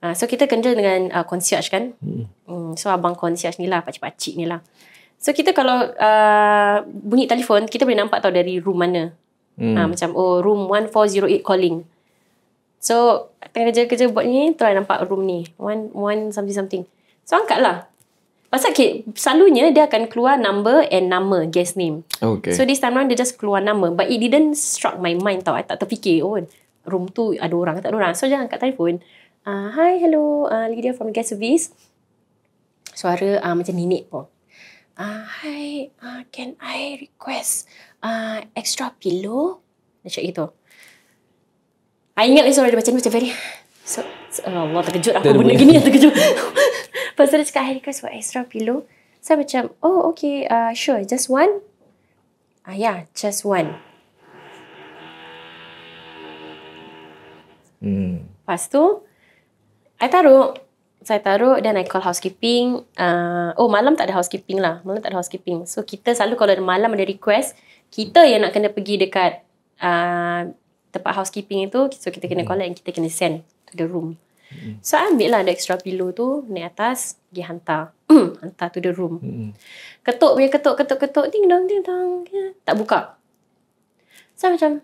Uh, so kita kerja dengan uh, concierge kan. Hmm. Um, so abang concierge ni lah, pakcik-pakcik ni lah. So kita kalau uh, bunyi telefon, kita boleh nampak tau dari room mana. Hmm. Ha, macam oh room 1408 calling. So tengah kerja-kerja buat ni try nampak room ni. One one something something. So angkat lah. Pasal okay, selalunya dia akan keluar number and nama guest name. Okay. So this time round dia just keluar nama. But it didn't struck my mind tau. I tak terfikir. Oh, room tu ada orang tak ada orang. So jangan angkat telefon. Uh, hi, hello. Uh, Lydia from guest service. Suara uh, macam nenek pun. Uh, hi, uh, can I request uh, extra pillow macam gitu I ah, ingat lagi suara dia macam ni macam very so, so oh Allah terkejut aku benda gini yang terkejut lepas dia cakap I request for extra pillow saya so, macam oh okay uh, sure just one ah uh, yeah just one Hmm. Lepas tu I taruh Saya taruh dan I call housekeeping uh, Oh malam tak ada housekeeping lah Malam tak ada housekeeping So kita selalu Kalau ada malam ada request kita yang nak kena pergi dekat uh, tempat housekeeping itu so kita kena hmm. collect and kita kena send to the room hmm. so I ambil lah ada extra pillow tu naik atas pergi hantar hmm, hantar to the room ketuk punya ketuk ketuk ketuk ding dong ding dong ya. tak buka so macam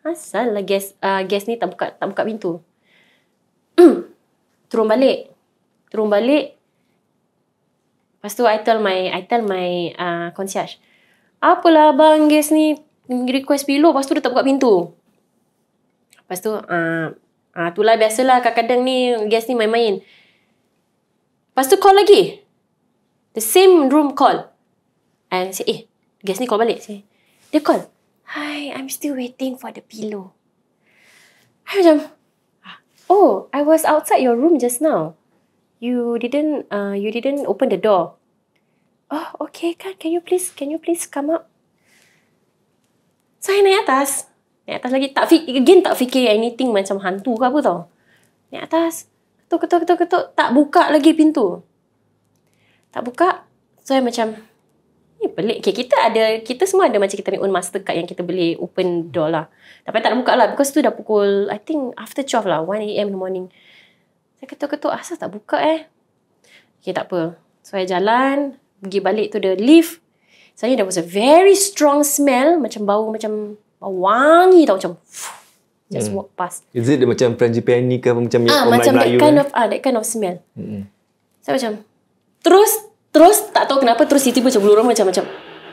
asal lah guest, uh, guest ni tak buka tak buka pintu turun balik turun balik Lepas tu I tell my I tell my uh, concierge Apalah abang guys ni request pillow lepas tu dia tak buka pintu. Lepas tu ah uh, uh, itulah biasalah kadang-kadang ni guys ni main-main. Lepas tu call lagi. The same room call. And say, eh, guys ni call balik. Say, dia call. Hi, I'm still waiting for the pillow. hai macam, oh, I was outside your room just now. You didn't, uh, you didn't open the door. Oh, okay kan. Can you please, can you please come up? Saya so, naik atas. Naik atas lagi. Tak fikir, again tak fikir anything macam hantu ke apa tau. Naik atas. Ketuk, ketuk, ketuk, ketuk. Tak buka lagi pintu. Tak buka. So, saya macam, ni pelik. Okay, kita ada, kita semua ada macam kita ni own mastercard yang kita beli open door lah. Tapi tak buka lah. Because tu dah pukul, I think after 12 lah. 1 a.m. in the morning. Saya ketuk-ketuk, asal tak buka eh. Okay, tak apa. So, saya jalan pergi balik tu the lift. Saya dah was a very strong smell macam bau macam wangi tau macam just hmm. walk past. Is it macam frangipani ke apa macam ah, orang oh macam Melayu? Ah, kind kan? of ah, that kind of smell. Hmm. Saya macam terus terus tak tahu kenapa terus tiba-tiba macam orang macam macam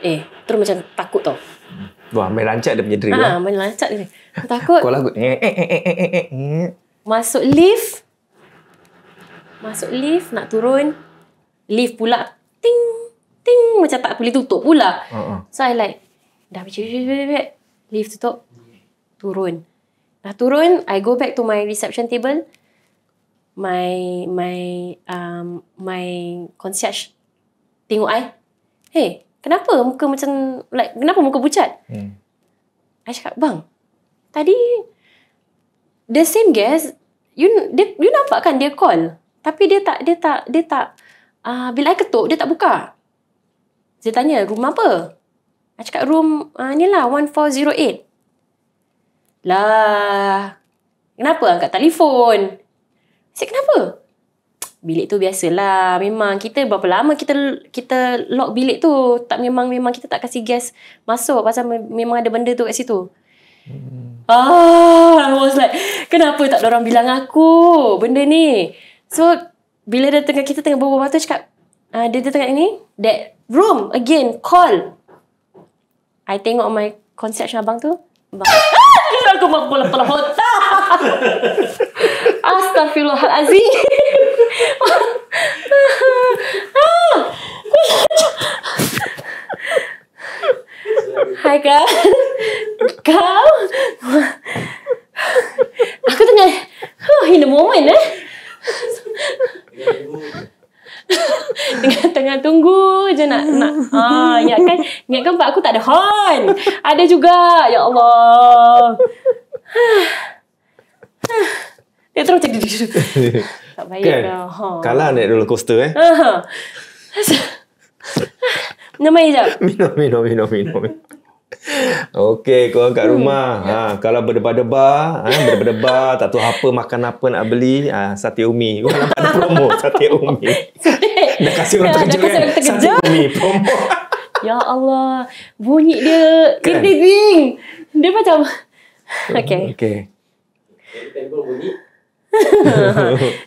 eh, terus macam takut tau. Hmm. Wah, main lancak dia punya drill ah, lah. Ha, main lancak dia. Takut. Kau lagu. Eh, eh, Masuk lift. Masuk lift, nak turun. Lift pula ting ting macam tak boleh tutup pula. Uh-huh. So I like dah macam lift tutup turun. Dah turun I go back to my reception table. My my um my concierge tengok I. Hey, kenapa muka macam like kenapa muka pucat? Hmm. I cakap bang. Tadi the same guest you dia, you nampak kan dia call tapi dia tak dia tak dia tak Uh, bila I ketuk, dia tak buka. Saya tanya, room apa? I cakap, room uh, ni lah, 1408. Lah, kenapa angkat telefon? Saya kenapa? Bilik tu biasalah. Memang kita berapa lama kita kita lock bilik tu. Tak memang memang kita tak kasi gas masuk pasal memang ada benda tu kat situ. Hmm. Ah, I was like, kenapa tak ada orang bilang aku benda ni? So, bila dia tengah kita tengah berbual tu cakap uh, dia dia tengah ini that room again call I tengok my concierge abang tu bang kita aku mau pulang pulang hotel Astaghfirullahalazim Hai kau Kau Aku tengah Oh, in the moment eh tengah tengah tunggu je nak nak ha ya kan ingat kan aku tak ada horn ada juga ya Allah ya terus tak baik kan? kalah naik roller coaster eh ha nama dia minum minum minum, minum. Okey, kau orang kat rumah. Hmm. Ha, kalau berdebar-debar, ha, berdebar-debar, tak tahu apa makan apa nak beli, ha, sate umi. Kau nampak ada promo sate umi. dah kasih orang ya, terkejut kan? Sate umi promo. ya Allah, bunyi dia kan? ding ding. Dia macam Okey. Okey.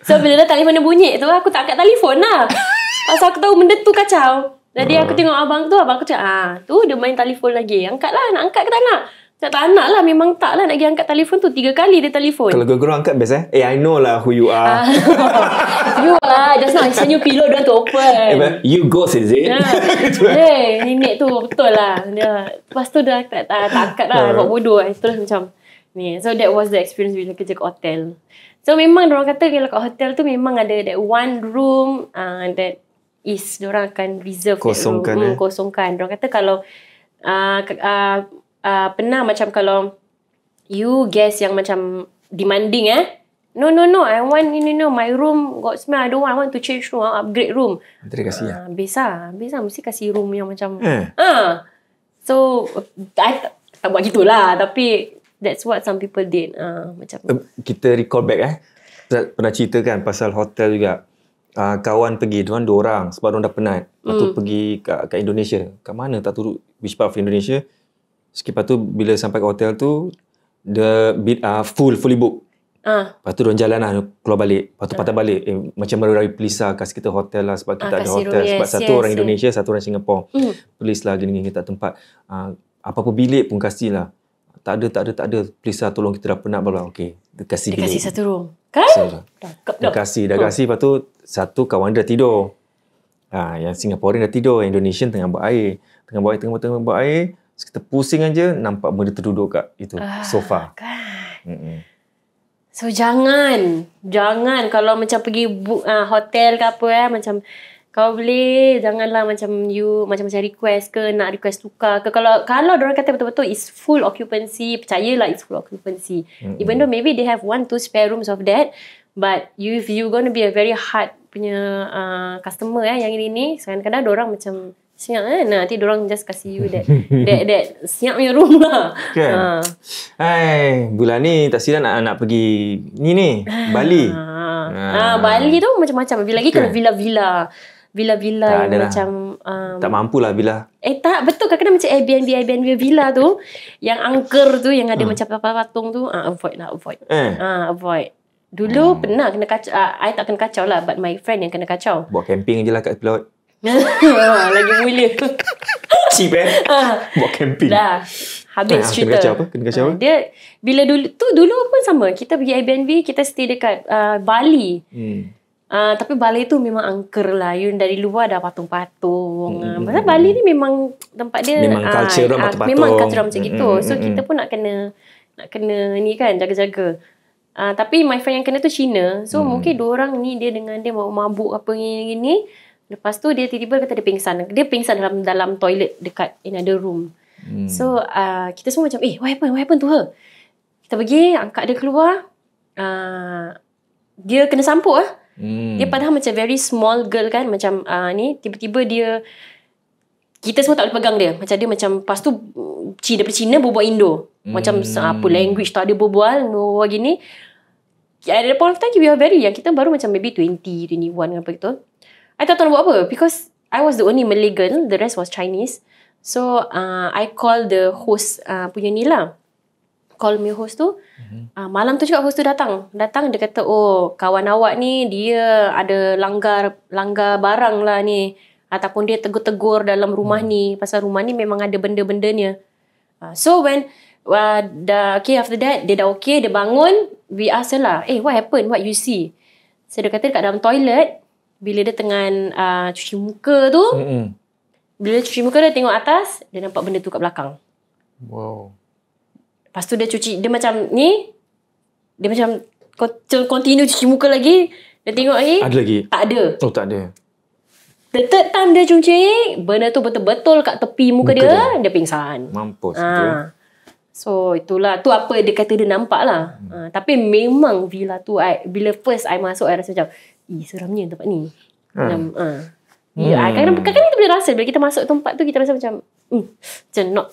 so bila dah telefon dia bunyi tu aku tak angkat telefon lah. Pasal aku tahu benda tu kacau. Jadi aku ah. tengok abang tu, abang aku cakap, ah, tu dia main telefon lagi. angkat lah nak angkat ke tak nak? Cakap tak nak lah, memang tak lah nak pergi angkat telefon tu. Tiga kali dia telefon. Kalau guru-guru angkat best eh? Eh, I know lah who you are. Ah. you lah, just now I send you pillow, don't open. Eh, you ghost is it? Eh, hey, nenek tu betul lah. Dia, lepas tu dah tak, tak, tak angkat lah, buat bodoh. Eh. Terus macam, ni. So that was the experience bila kerja ke hotel. So memang orang kata kalau kat hotel tu memang ada that one room uh, that is orang akan reserve kosongkan eh. kosongkan diorang kata kalau uh, uh, uh, pernah macam kalau you guest yang macam demanding eh No no no I want you know, no, my room got smell I don't want I want to change room I want upgrade room Dia kasih ya? Ah, habis bisa lah, Habis lah. mesti kasih room yang macam eh. Ah. So I tak, buat gitulah Tapi That's what some people did ah, Macam Kita recall back eh Pernah cerita kan Pasal hotel juga uh, kawan pergi dia orang dua orang sebab orang dah penat lepas tu mm. pergi ke kat Indonesia ke mana tak turut which part of Indonesia sekipas tu bila sampai ke hotel tu the bit uh, ah, full fully book Uh. Ah. Lepas tu diorang jalan lah Keluar balik Lepas tu uh. patah balik eh, Macam merari polis lah Kasih kita hotel lah Sebab kita uh, ada hotel Sebab yes, satu yes, orang Indonesia Satu orang Singapura mm. Polis lah gini Kita tak tempat uh, Apa-apa bilik pun kasih lah Tak ada tak ada tak ada Polis lah tolong kita dah penat Okay Dia kasih bilik Dia kasih satu room Kan? Dia kasih dah kasih Lepas tu satu kawan dia tidur. Ha, yang Singaporean dah tidur, Indonesia tengah buat air. Tengah buat air, tengah buat, tengah buat air. Kita pusing aja nampak benda terduduk kat itu ah, sofa. Kan? So jangan, jangan kalau macam pergi bu, uh, ah, hotel ke apa eh macam kau boleh janganlah macam you macam macam request ke nak request tukar ke kalau kalau orang kata betul-betul is full occupancy percayalah is full occupancy mm-hmm. even though maybe they have one two spare rooms of that But you, if you going to be a very hard punya uh, customer eh, yang ini ni, so kadang-kadang orang macam siap eh. nanti orang just kasi you that that, that siap punya room lah. Okay. Uh. Ah. Hai, bulan ni tak silap nak, nak pergi ni ni, ah. Bali. Ah, uh. uh. uh, Bali tu macam-macam. Bila lagi okay. kena villa-villa. Villa-villa tak yang lah. macam um, Tak mampu lah villa Eh tak betul Kadang-kadang macam Airbnb Airbnb villa tu Yang angker tu Yang ada hmm. macam patung tu uh, Avoid lah avoid eh. uh, Avoid Dulu hmm. pernah kena kacau. Uh, I tak kena kacau lah. But my friend yang kena kacau. Buat camping je lah kat pelaut. Lagi mulia. Cheap eh. Ah. Buat camping. Dah. Habis ah, cerita. Kena kacau apa? Kena kacau ah, apa? dia, bila dulu, tu dulu pun sama. Kita pergi Airbnb, kita stay dekat uh, Bali. Hmm. Uh, tapi Bali tu memang angker lah. You dari luar ada patung-patung. Mm-hmm. Hmm, Sebab hmm, Bali hmm. ni memang tempat dia. Memang uh, culture uh, patung Memang culture macam mm-hmm. gitu. So hmm kita pun nak kena. Nak kena ni kan jaga-jaga. Uh, tapi my friend yang kena tu Cina. So hmm. mungkin dua orang ni dia dengan dia mau mabuk apa ni ni. Lepas tu dia tiba-tiba kata dia pingsan. Dia pingsan dalam dalam toilet dekat in another room. Hmm. So uh, kita semua macam eh what happened? What happened to her? Kita pergi angkat dia keluar. Uh, dia kena sampuk lah. Hmm. Dia padahal macam very small girl kan. Macam uh, ni tiba-tiba dia kita semua tak boleh pegang dia. Macam dia macam lepas tu mm, Cina daripada Cina berbuat Indo hmm. macam apa language tak ada berbual no gini at the point of time we are very young kita baru macam maybe 20 21 apa gitu I tak tahu nak buat apa because I was the only Malay girl the rest was Chinese so uh, I call the host uh, punya ni lah call me host tu mm-hmm. uh, malam tu juga host tu datang datang dia kata oh kawan awak ni dia ada langgar langgar barang lah ni ataupun dia tegur-tegur dalam rumah mm. ni pasal rumah ni memang ada benda-bendanya uh, so when uh, dah okay after that dia dah okay dia bangun we ask her lah eh what happened what you see so dia kata dekat dalam toilet bila dia tengah uh, cuci muka tu mm-hmm. bila dia cuci muka dia tengok atas dia nampak benda tu kat belakang wow lepas tu dia cuci dia macam ni dia macam continue cuci muka lagi dia tengok lagi ada lagi tak ada oh tak ada The third time dia cuci, benda tu betul-betul kat tepi muka, muka dia, dia, dia pingsan. Mampus. Ha. Ah. Betul. So itulah tu apa dia kata dia nampak lah. Hmm. Uh, tapi memang villa tu I, bila first I masuk I rasa macam ih seramnya tempat ni. Ah. Ah. Hmm. Uh. Ya, hmm. kadang, kadang kita boleh rasa bila kita masuk tempat tu kita rasa macam mm, macam not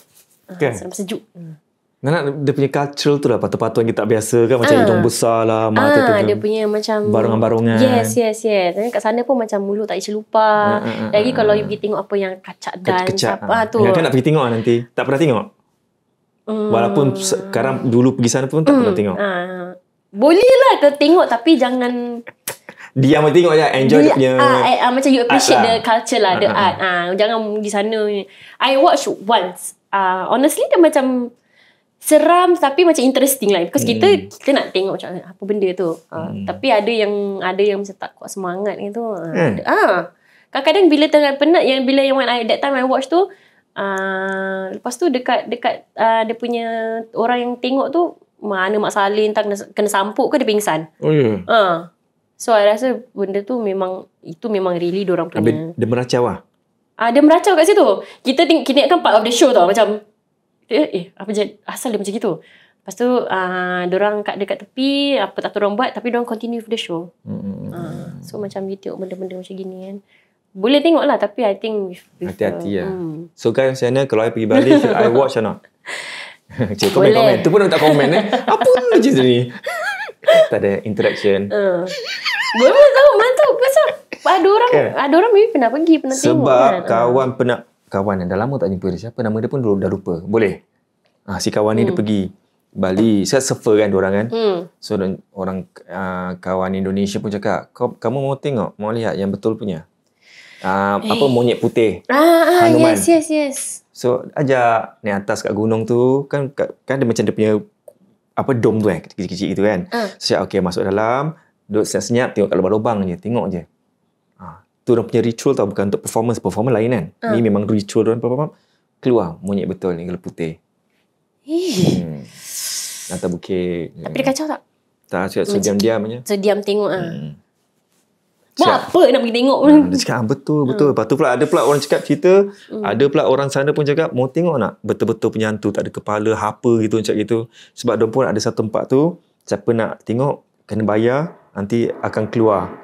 okay. Uh, sejuk. Nah, hmm. nah, dia punya cultural tu lah patut-patut yang kita biasa kan macam uh. hidung besar lah mata uh, dia punya macam barungan-barungan yes yes yes dan kat sana pun macam mulut tak isi lupa uh, uh, uh, lagi kalau uh, you pergi tengok apa yang kacak dan kecak, siapa tu ya, kan nak pergi tengok lah nanti tak pernah tengok Hmm. Walaupun sekarang dulu pergi sana pun tak pernah hmm. tengok. Ha. Ah. Boleh lah kau tengok tapi jangan diam je tengok je enjoy dia, dia punya. Ah, eh, ah, macam you appreciate lah. the culture lah, ah, the ah, art. Ah. ah, jangan pergi sana. I watch once. Ah, honestly dia macam seram tapi macam interesting lah because mm. kita hmm. kita nak tengok macam apa benda tu. Ah, mm. tapi ada yang ada yang macam tak kuat semangat gitu. Ah. Mm. ah. Kadang-kadang bila tengah penat yang bila yang when I, that time I watch tu Ah, lepas tu dekat dekat uh, dia punya orang yang tengok tu mana Mak Salin tak kena, kena sampuk ke dia pingsan. Oh ya. Yeah. Uh. So saya rasa benda tu memang itu memang really dia orang punya. Habis dia meracau ah. Uh, dia meracau kat situ. Kita tengok kita kan part of the show tau macam eh, eh apa je asal dia macam gitu. Lepas tu uh, dia orang kat dekat tepi apa tak tahu orang buat tapi dia orang continue for the show. Hmm. Uh, so macam YouTube benda-benda macam gini kan. Boleh tengok lah tapi I think Hati-hati lah. Hmm. So guys macam mana kalau I pergi Bali should I watch or not? Cik, komen, Boleh. komen. Tu pun tak komen eh. Apa je ni? tak ada interaction. Uh. Boleh tahu mantap. Pasal ada orang, okay. ada orang mungkin pernah pergi, pernah Sebab tengok. Sebab kan? uh. kawan pernah, kawan yang dah lama tak jumpa dia. Siapa nama dia pun dah lupa. Boleh? Ah ha, si kawan ni hmm. dia pergi Bali. Saya surfer kan orang kan. Hmm. So orang uh, kawan Indonesia pun cakap, kamu mau tengok, mau lihat yang betul punya hey. Ah, apa eh. monyet putih. Ah, ah, ah Hanuman. yes, yes, yes. So ajak naik atas kat gunung tu kan kan dia macam dia punya apa dom tu eh, kan kecil-kecil itu kan. Uh. Saya so, okey masuk dalam, duduk senyap-senyap tengok kat lubang-lubang je, tengok je. Ha, tu orang punya ritual tau bukan untuk performance, performance lain kan. Uh. Ni memang ritual orang apa-apa. Keluar monyet betul ni kalau putih. Hmm. Nanti bukit. Tapi dia kacau tak? Tak, so, so diam-diam je. diam tengok ah. Hmm. Buat apa nak pergi tengok pun. Dia cakap, ah, betul, betul. Hmm. Lepas tu pula ada pula orang cakap cerita, hmm. ada pula orang sana pun cakap, mau tengok nak betul-betul punya hantu, tak ada kepala, apa gitu, macam gitu. Sebab dia pun ada satu tempat tu, siapa nak tengok, kena bayar, nanti akan keluar.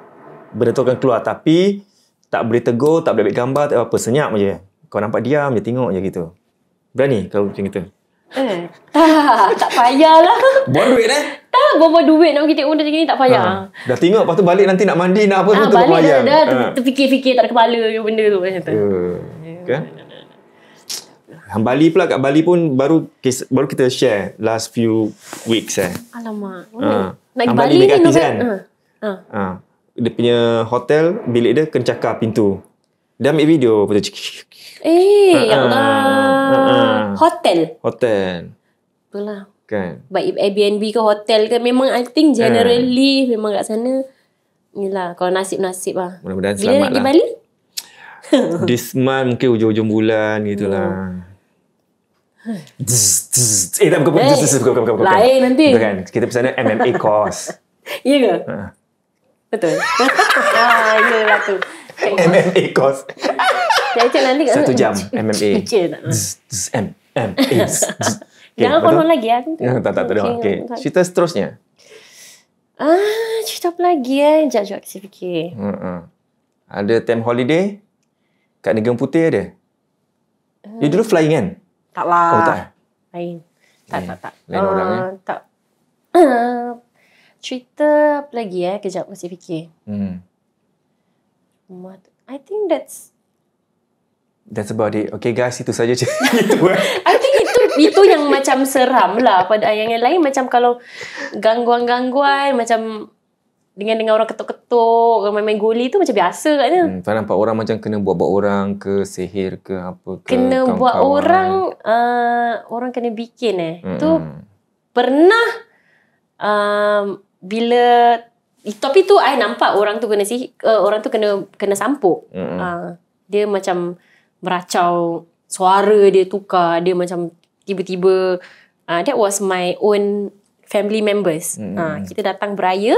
Benda tu akan keluar, tapi tak boleh tegur, tak boleh ambil gambar, tak apa-apa, senyap je. Kau nampak diam dia tengok je gitu. Berani kalau macam kita? Eh, tak, tak payahlah. Buat duit eh? Lah bawa duit nak pergi tengok benda macam ni tak payah. Ha. Dah tengok lepas tu balik nanti nak mandi nak apa ha, tu tak payah. Dah, dah ha. terfikir-fikir tak ada kepala ke benda tu macam tu. Uh, kan? Hang Bali pula kat Bali pun baru kes, baru kita share last few weeks eh. Alamak. Ha. Bali, Bali negatif ni kan? Ha. Ha. ha. Dia punya hotel bilik dia kena pintu. Dia ambil video Eh, ha, ya ha. Allah. Ha, hotel. Hotel. Itulah. Kan. But Airbnb ke hotel ke memang I think eh. generally ha. memang kat sana Yelah kalau nasib-nasib lah. Mudah-mudahan selamat lah. Bila nak lah. Bali? This month mungkin hujung-hujung bulan gitulah. lah. Hmm. eh tak eh, buka Lain nanti. Bukan. Kita pesan MMA course. Iya ke? Ha. Betul. ah, ya lah tu. MMA course. Satu jam MMA. M M A. Okay, Jangan konon lagi ya. tak, tak, tak. Okay. okay. Cerita seterusnya. Ah, cerita apa lagi ya? Sekejap, sekejap. Saya fikir. Hmm, hmm. Ada time holiday? Kat Negeri Putih ada? Hmm. You dulu ah. flying kan? Tak lah. Oh, tak? Eh? Lain. Tak, eh, tak, tak. Lain uh, orang ya? Tak. cerita apa lagi ya? Kejap, masih fikir. Hmm. I think that's... That's about it. Okay guys, itu saja cerita. I think itu yang macam seram lah pada yang yang lain macam kalau gangguan-gangguan macam dengan dengan orang ketuk-ketuk, orang main-main goli tu macam biasa katnya. Hmm, tak nampak orang macam kena buat-buat orang ke sihir ke apa ke. Kena buat orang uh, orang kena bikin eh. Hmm. Tu hmm. pernah uh, bila tapi tu I nampak orang tu kena sihir, uh, orang tu kena kena sampuk. Hmm. hmm. Uh, dia macam meracau suara dia tukar, dia macam tiba-tiba uh, that was my own family members. Mm. Uh, kita datang beraya.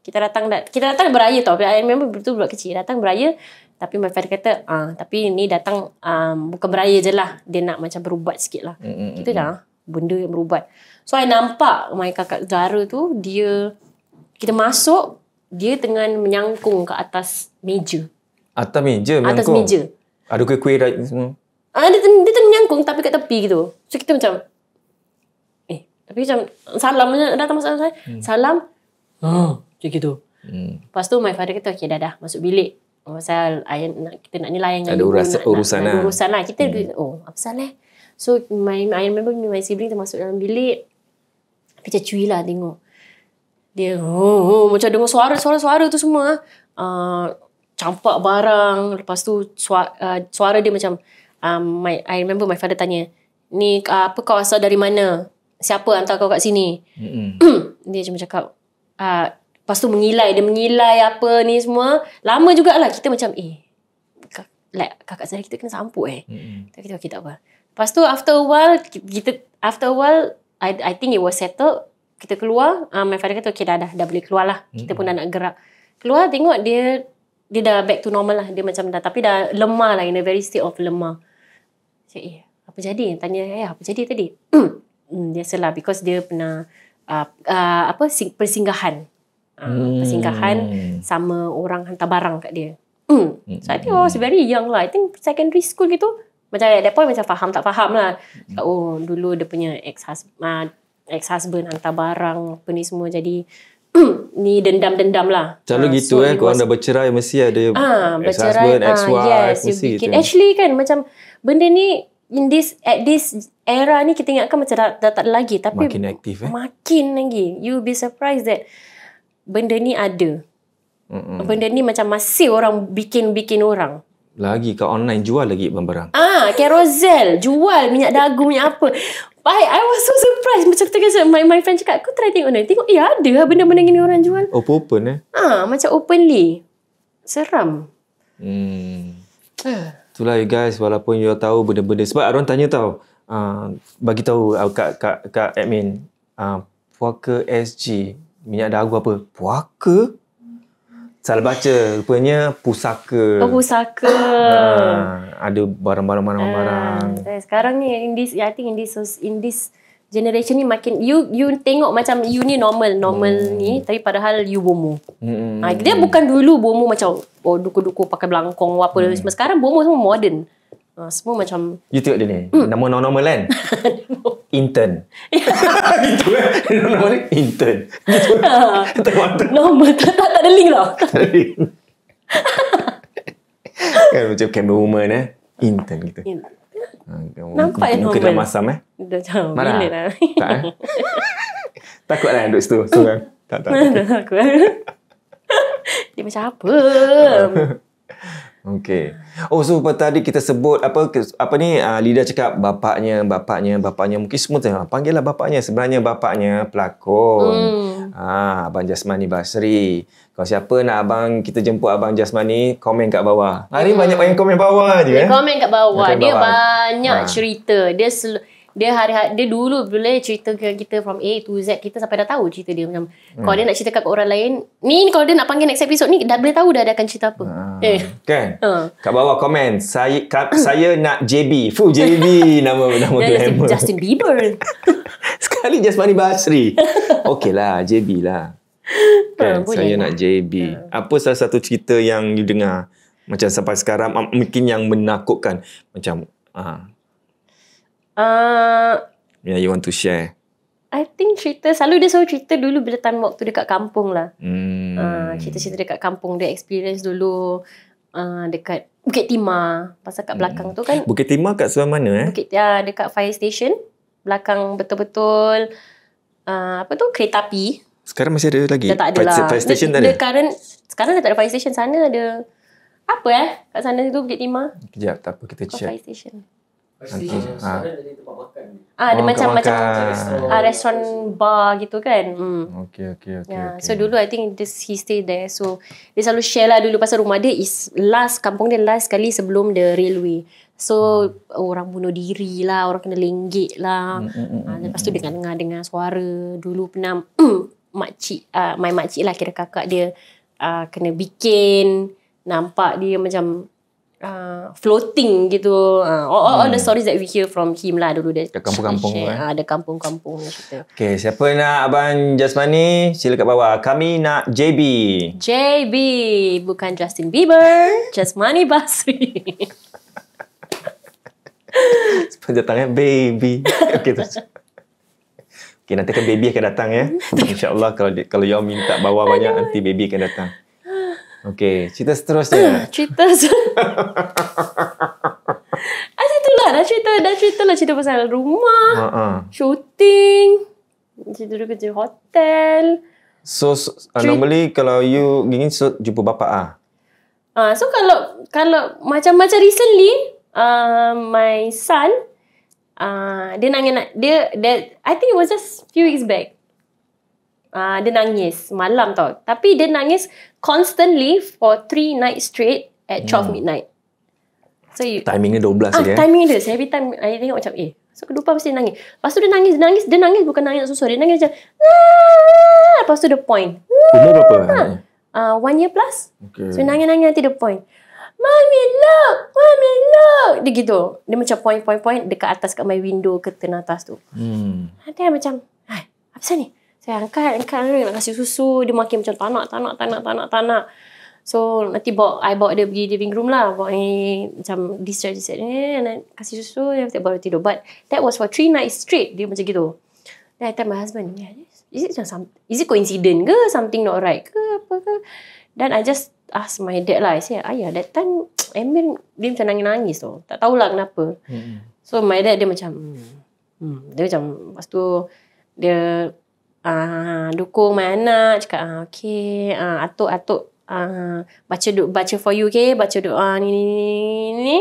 Kita datang kita datang beraya tau. I remember betul buat kecil datang beraya tapi my father kata ah tapi ni datang um, bukan beraya je lah. Dia nak macam berubat sikit lah. Mm. Kita hmm, dah hmm. benda yang berubat. So I nampak my kakak Zara tu dia kita masuk dia tengah menyangkung ke atas meja. Atas meja menyangkung. Atas meja. Ada kuih-kuih right Ah, dia, dia tengah menyangkung tapi kat tepi gitu. So kita macam eh, tapi macam salam datang masuk saya. Hmm. Salam. Ha, oh, macam gitu. Hmm. Lepas tu my father kata okay dah dah masuk bilik. Oh, pasal ayah nak kita nak nilai yang ada urusan nak, urusan lah. urusan lah. Kita hmm. oh, apa salah eh? So my I remember my sibling termasuk dalam bilik. Tapi cecui lah tengok. Dia oh, oh, macam dengar suara-suara-suara tu semua. Uh, campak barang. Lepas tu suara, uh, suara dia macam um, my, I remember my father tanya Ni uh, apa kau asal dari mana Siapa hantar kau kat sini mm-hmm. Dia cuma cakap uh, Lepas tu mengilai Dia mengilai apa ni semua Lama jugalah Kita macam eh kak, like, Kakak saya kita kena sampuk eh mm-hmm. kita okay, apa Lepas tu after a while kita, After a while I, I think it was settled Kita keluar uh, My father kata okay dah dah Dah boleh keluar lah mm-hmm. Kita pun dah nak gerak Keluar tengok dia Dia dah back to normal lah Dia macam dah Tapi dah lemah lah In a very state of lemah Cik, eh, apa jadi? Tanya ayah, eh, apa jadi tadi? Hmm, dia salah, because dia pernah uh, uh, apa persinggahan. Uh, Persinggahan sama orang hantar barang kat dia. Hmm. so, I think I was very young lah. I think secondary school gitu, macam at that point macam faham tak faham lah. Oh, dulu dia punya ex-husband, uh, ex-husband hantar barang, apa ni semua. Jadi, ni dendam-dendam lah. Selalu uh, gitu so eh. Kalau anda bercerai mesti ada uh, bercerai, ex-husband, ah, ex-wife. Uh, yes, mesti gitu. Actually kan macam benda ni in this at this era ni kita ingatkan macam dah, dah tak ada lagi. Tapi makin aktif eh. Makin lagi. You be surprised that benda ni ada. Mm-mm. Benda ni macam masih orang bikin-bikin orang. Lagi kat online jual lagi barang-barang. Ah, carousel. jual minyak dagu, minyak apa. I, I was so surprised Macam kata kata my, my friend cakap Kau try tengok ni Tengok eh ada lah Benda-benda ni orang jual Open-open eh Ah, ha, Macam openly Seram Hmm. Itulah you guys Walaupun you tahu Benda-benda Sebab orang tanya tau uh, Bagi tahu uh, ah, kat, kat, kat admin uh, Puaka SG Minyak dagu apa Puaka Salah baca rupanya pusaka. Oh, pusaka. Uh, ada barang-barang mana barang, -barang, ah, eh, sekarang ni in this I think in this in this generation ni makin you you tengok macam you ni normal normal hmm. ni tapi padahal you bomo. Hmm. Uh, dia bukan dulu bomo macam oh duku-duku pakai belangkong apa hmm. Sekarang bomo semua modern. Uh, semua macam You tengok dia ni mm. Nama normal kan, kan? Intern Gitu kan Nama ni Intern Normal tak, tak, tak ada link tau Tak ada link Kan macam camera woman eh Intern gitu ah, kan. Nampak yang normal Muka dah masam eh Marah lah. Tak eh Takut lah duduk situ Tak tak Takut Dia macam apa Okay. Hmm. Oh so tadi kita sebut apa apa ni uh, ah, Lida cakap bapaknya bapaknya bapaknya mungkin semua Panggil lah bapaknya sebenarnya bapaknya pelakon. Mm. Ah abang Jasmani Basri. Kalau siapa nak abang kita jemput abang Jasmani komen kat bawah. Hari mm. banyak banyak komen bawah aje eh. Komen kat bawah. Dia, dia bawah. banyak ha. cerita. Dia dia hari-hari dia dulu boleh cerita ke kita from A to Z kita sampai dah tahu cerita dia macam hmm. kalau dia nak cerita kat orang lain ni kalau dia nak panggil next episode ni dah boleh tahu dah dia akan cerita apa hmm. eh. kan uh. kat bawah komen saya ka, saya nak JB fu JB nama nama glamour Justin Bieber sekali Jasmani Basri okay lah JB lah ha, kan, saya lah. nak JB hmm. Ha. apa salah satu cerita yang you dengar macam sampai sekarang mungkin yang menakutkan macam uh, Uh, yeah, you want to share? I think cerita selalu dia selalu cerita dulu bila time waktu dekat kampung lah. Hmm. Uh, cerita-cerita dekat kampung dia experience dulu uh, dekat Bukit Timah. Pasal kat belakang hmm. tu kan. Hmm. Bukit Timah kat sebelah mana eh? Bukit uh, dekat fire station. Belakang betul-betul uh, apa tu kereta api. Sekarang masih ada lagi? Dah tak ada lah. Fire station tak ada? Current, sekarang dah tak ada fire station. Sana ada apa eh? Kat sana tu Bukit Timah. Kejap tak apa kita check. Fire station. Nanti je ha. Ah. sekarang tempat makan Ah, ada oh, macam macam restoran, ah, restoran bar gitu kan. Hmm. Okay, okay, okay, yeah. okay. So dulu I think this, he stay there. So dia selalu share lah dulu pasal rumah dia is last kampung dia last kali sebelum the railway. So hmm. orang bunuh diri lah, orang kena lenggit lah. Hmm, hmm, hmm, ah, hmm, lepas tu hmm. dengar dengar dengar suara dulu pernah makcik, ah, my makcik lah kira kakak dia ah, kena bikin. Nampak dia macam uh, floating gitu. Uh, all, hmm. all the hmm. stories that we hear from him lah dulu. Dia Dekat kampung-kampung. kan? uh, ada kampung-kampung. Kita. Lah okay, siapa nak Abang Jasmani? Sila kat bawah. Kami nak JB. JB. Bukan Justin Bieber. Jasmani Basri. Sepanjang datangnya, baby. Okay, terus. Okay, nanti kan baby akan datang ya. InsyaAllah kalau kalau you minta bawa banyak, nanti baby akan datang. Okay, cerita seterusnya. cerita seterusnya. Asyik tu lah, dah cerita, dah cerita lah cerita pasal rumah, uh-huh. shooting, cerita dulu kerja hotel. So, so cerita, uh, normally kalau you ingin so, jumpa bapa ah. Ah, uh, so kalau kalau macam-macam recently, uh, my son, uh, dia nak nak dia, dia, I think it was just few weeks back. Uh, dia nangis malam tau. Tapi dia nangis constantly for three nights straight at 12 hmm. midnight. So you, timing dia 12 ah, dia. Eh? timing dia. Every time I tengok macam eh. So aku mesti nangis. Lepas tu dia nangis, dia nangis, dia nangis bukan nangis susu. Dia nangis macam Aaah! Lepas tu the point. Umur berapa? Ah, uh, one year plus. Okay. So nangis-nangis nanti the point. Mommy look, mommy look. Dia gitu. Dia macam point point point dekat atas kat my window ke tengah atas tu. Hmm. Ada macam, apa sah ni? Saya angkat, angkat, angkat nak kasih susu. Dia makin macam tak nak, tak nak, tak nak, tak nak, tak nak. So nanti bawa, I bawa dia pergi living room lah. Bawa ni macam discharge, distract. Eh, kasih susu, dia tak baru tidur. But that was for three nights straight. Dia macam gitu. Then I tell my husband, yeah, is it, some, is it coincidence, ke? Something not right ke? Apa ke? Then I just ask my dad lah. I say, ayah, that time, Amir, dia macam nangis-nangis tu. Tak tahulah kenapa. Mm-hmm. So my dad dia macam, hmm. hmm. dia macam, lepas tu, dia ah dukung mana anak cakap ah okey ah atuk atuk ah baca doa baca for you okey baca doa ni ni ni, ni.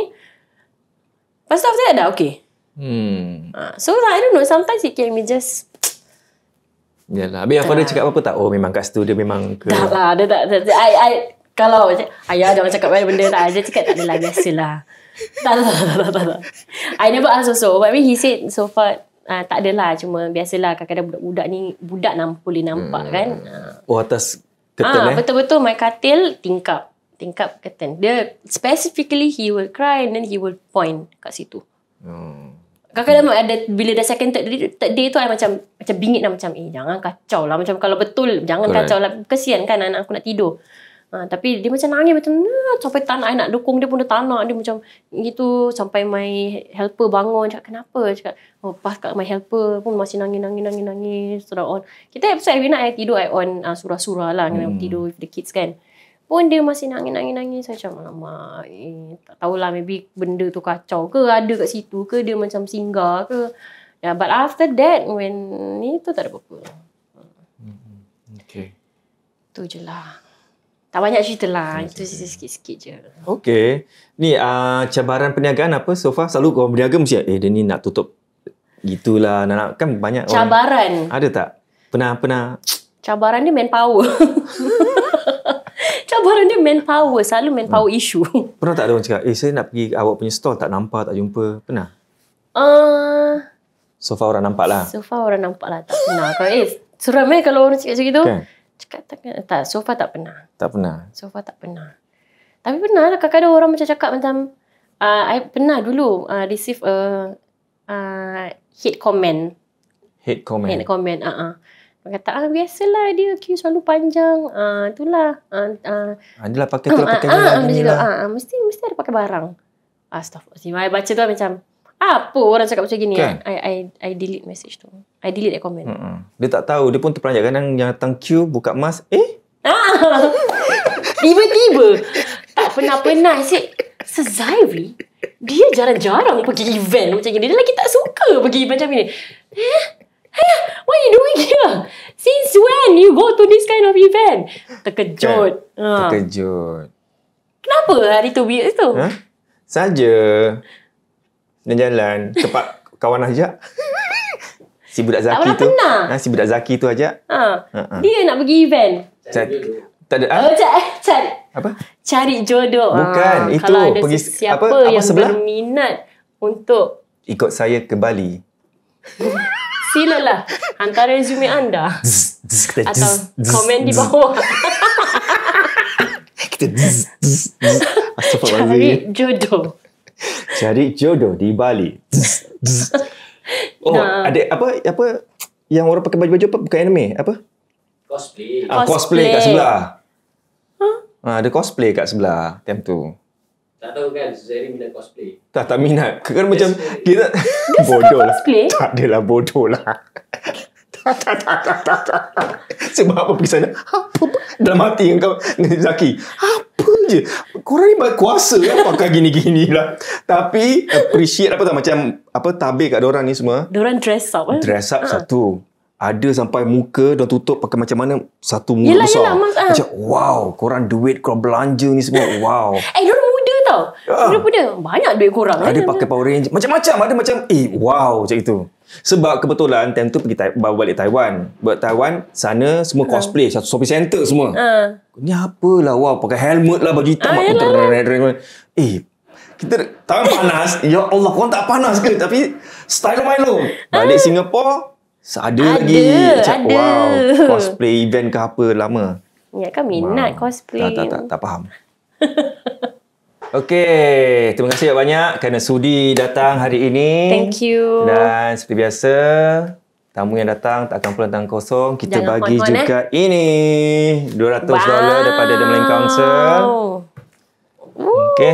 Pastu after that dah okey. Hmm. Ah, so like, I don't know sometimes it can be just Yalah, habis apa dia cakap apa-apa tak? Oh memang kat situ dia memang ke. Tak lah, dia tak, tak, tak I, I, kalau ayah dia orang cakap banyak benda tak, dia cakap tak adalah biasa lah. Tak, tak, tak, tak, tak, I never ask also, but I he said so far, Uh, ah, tak adalah cuma biasalah kadang-kadang budak-budak ni budak nampak boleh nampak hmm. kan. Uh. Oh atas curtain ah, eh. Betul-betul my katil tingkap. Tingkap curtain. Dia specifically he will cry and then he will point kat situ. Hmm. Kadang-kadang hmm. ada bila dah second third day, third day tu I macam macam bingit lah macam eh jangan kacau lah. Macam kalau betul jangan Correct. kacau lah. Kesian kan anak aku nak tidur. Ha, tapi dia macam nangis macam nah, sampai tak nak, nak dukung dia pun dia tak nak. Dia macam gitu sampai my helper bangun cakap kenapa? Cakap oh, pas kat my helper pun masih nangis, nangis, nangis, nangis. Surah on. Kita episode every night I tidur I on uh, surah-surah lah. Hmm. Tidur with the kids kan. Pun dia masih nangis, nangis, nangis. Saya macam alamak. Eh, tak tahulah maybe benda tu kacau ke ada kat situ ke dia macam singgah ke. Yeah, but after that when ni tu tak ada apa-apa. Hmm, hmm, hmm. Okay. Tu je lah. Tak banyak cerita lah. Okay. Itu cerita sikit-sikit je. Okay. Ni uh, cabaran perniagaan apa so far? Selalu kalau berniaga mesti eh dia ni nak tutup. Gitulah. Nak, nak, kan banyak cabaran. orang. Cabaran. Ada tak? Pernah, pernah. Cabaran dia manpower. cabaran dia manpower. Selalu manpower hmm. issue. Pernah tak ada orang cakap, eh saya nak pergi awak punya store tak nampak, tak jumpa. Pernah? Uh, so far orang nampak lah. So far orang nampak lah. Tak pernah. Kalau, eh, seram eh kalau orang cakap macam itu. Okay. Cakap takkan. Tak, so far tak pernah. Tak pernah? So far tak pernah. Tapi pernah lah. Kadang-kadang orang macam cakap macam, uh, I pernah dulu uh, receive a uh, hate comment. Hate comment? Hate comment, aa. Uh-uh. Dia kata, ah, biasalah dia queue selalu panjang. Ah, itulah. Ah, ah. Adalah ah, pakai tu, lah, ah, pakai ah, lah. ah, ah, mesti, mesti ada pakai barang. Astaghfirullahaladzim. Saya baca tu lah macam, apa orang cakap macam gini? Kan? I, I, I delete message tu. I delete that comment. Mm-mm. Dia tak tahu. Dia pun terperanjat. Kadang yang datang queue, buka mask. Eh? Ah! tiba-tiba. tak pernah-pernah. Asyik. Sezairi. Dia jarang-jarang pergi event macam ni, Dia lagi tak suka pergi event macam ni. Eh? Eh, what are you doing here? Since when you go to this kind of event? Terkejut. Kan? Ha. Terkejut. Kenapa hari tu weird tu? Ha? Saja jalan-jalan tempat kawan ajak si budak Zaki tu ha, si budak Zaki tu ajak ha. Ha, ha. dia nak pergi event cari tak ada ha? oh, cari, eh, cari apa cari jodoh bukan ha. itu kalau ada pergi, siapa apa, apa yang sebelah? berminat untuk ikut saya ke Bali silalah hantar resume anda atau komen di bawah kita cari jodoh cari jodoh di Bali. oh, nah. ada apa apa yang orang pakai baju-baju apa bukan anime, apa? Cosplay. Ah, cosplay. kat sebelah. Huh? Ah, ada cosplay kat sebelah time tu. Tak tahu kan Zeri minat cosplay. Tak tak minat. Kan cosplay. macam kita bodoh lah. Tak adalah bodoh lah. Sebab apa pergi sana? Apa? Dalam hati yang kau Zaki. Apa? je. Korang ni buat kuasa ya, pakai gini-gini lah. Tapi appreciate apa tak? Macam apa tabir kat orang ni semua. Orang dress up. Eh? Dress up ha. satu. Ada sampai muka dan tutup pakai macam mana satu muka. yelah, besar. Yelah, mas, ha. Macam wow, korang duit, korang belanja ni semua. Wow. eh, diorang muda tau. Ya. Muda-muda. Banyak duit korang. Ada eh, pakai Power Rangers. Macam-macam. Ada macam, eh wow macam itu. Sebab kebetulan time tu pergi bawa balik Taiwan. Buat Taiwan, sana semua cosplay. Satu shopping center semua. Uh. Ni apalah, wow, pakai helmet lah, baju hitam. Uh, lah. Eh, kita tangan panas. Ya Allah, korang tak panas ke? Tapi, style Milo. Balik ah. Singapore, ada, ada lagi. Macam, ada. Wow, cosplay event ke apa, lama. Ingatkan minat wow. cosplay. Tak, tak, tak, tak faham. Okey, terima kasih banyak kerana sudi datang hari ini. Thank you. Dan seperti biasa, tamu yang datang tak akan pulang tangan kosong. Kita Jangan bagi pon-pon, juga eh. ini $200 wow. daripada The Malayan Council. Okey.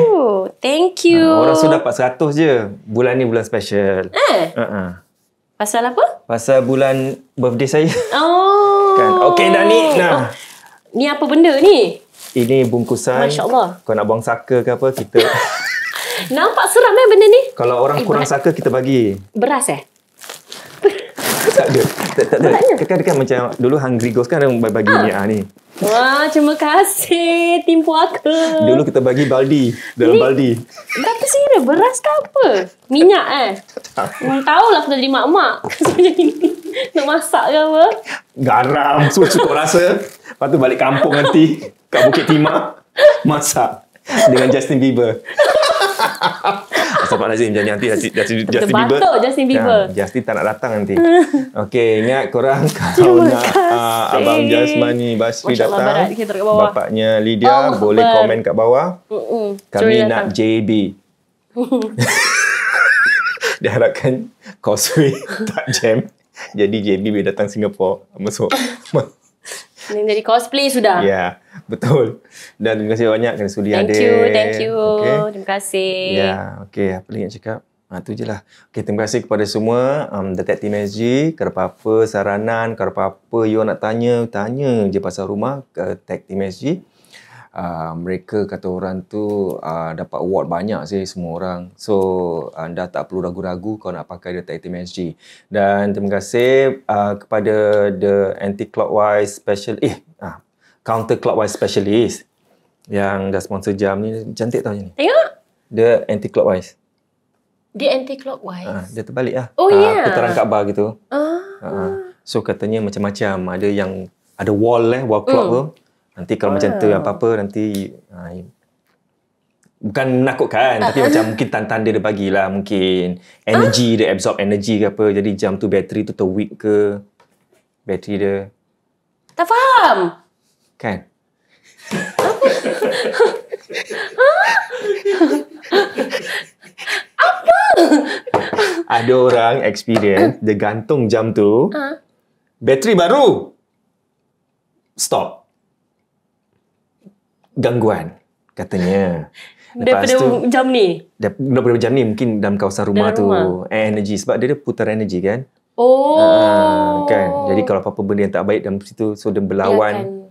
Thank you. Uh, orang sudah dapat 100 je. Bulan ni bulan special. Eh? Uh-uh. Pasal apa? Pasal bulan birthday saya. Oh. kan. Okey dah ni. Nah. Oh. Ni apa benda ni? ini bungkusan. Masya Allah. Kau nak buang saka ke apa? Kita... Nampak seram eh benda ni. Kalau orang eh, kurang saka, kita bagi. Beras eh? tak ada. Tak, tak ada. Kekan dekat macam dulu Hungry Ghost kan ada bagi ha. ni. Ah, ni. Wah, terima kasih tim puaka. Dulu kita bagi baldi. Dalam Ini, baldi. Tapi sini beras ke apa? Minyak eh? Tak. Ah. Mereka tahu lah kita jadi mak-mak. Nak masak ke apa? Garam. Semua cukup rasa. Lepas tu balik kampung nanti. Kat Bukit Timah. Masak. Dengan Justin Bieber. Ustaz Lazim jangan nanti Justin, Bieber. Betul Justin Bieber. Justin ya, tak nak datang nanti. Okey, ingat korang kalau nak ah, abang Jasmani Basri datang. bapaknya Lydia oh, boleh komen kat bawah. Kami nak datang. JB. Diharapkan Cosway tak jam. Jadi JB bila datang Singapura masuk. Yang jadi cosplay sudah. Ya, yeah, betul. Dan terima kasih banyak kerana sudi hadir. Thank you, thank you. Okay. Terima kasih. Ya, yeah, okey. Apa lagi nak cakap? Ha, tu je lah. Okay, terima kasih kepada semua um, Detektif msg, Kalau apa-apa saranan, kalau apa-apa you nak tanya, tanya je pasal rumah ke Detektif msg uh, mereka kata orang tu uh, dapat award banyak sih semua orang. So anda tak perlu ragu-ragu kau nak pakai The Titan MSG. Dan terima kasih uh, kepada The Anti-Clockwise Special eh uh, Counter Clockwise Specialist yang dah sponsor jam ni cantik tau ni. Tengok. The Anti-Clockwise. The Anti-Clockwise. Uh, dia terbalik lah. Oh uh, yeah. Putaran Kaabah gitu. Uh. uh So katanya macam-macam ada yang ada wall eh, wall clock mm. tu. Nanti kalau oh. macam tu ah. apa-apa nanti uh, bukan menakutkan tapi ah. macam uh, mungkin tantan dia dia bagilah mungkin energy uh, dia absorb energy ke apa jadi jam tu bateri tu terweak ke bateri dia tak faham kan apa ada orang experience dia gantung jam tu uh. bateri baru stop gangguan katanya. Lepas daripada tu, jam ni? Daripada jam ni mungkin dalam kawasan rumah dalam tu. energy sebab dia, dia putar energy kan. Oh. Ha, kan. Jadi kalau apa-apa benda yang tak baik dalam situ so dia berlawan. Dia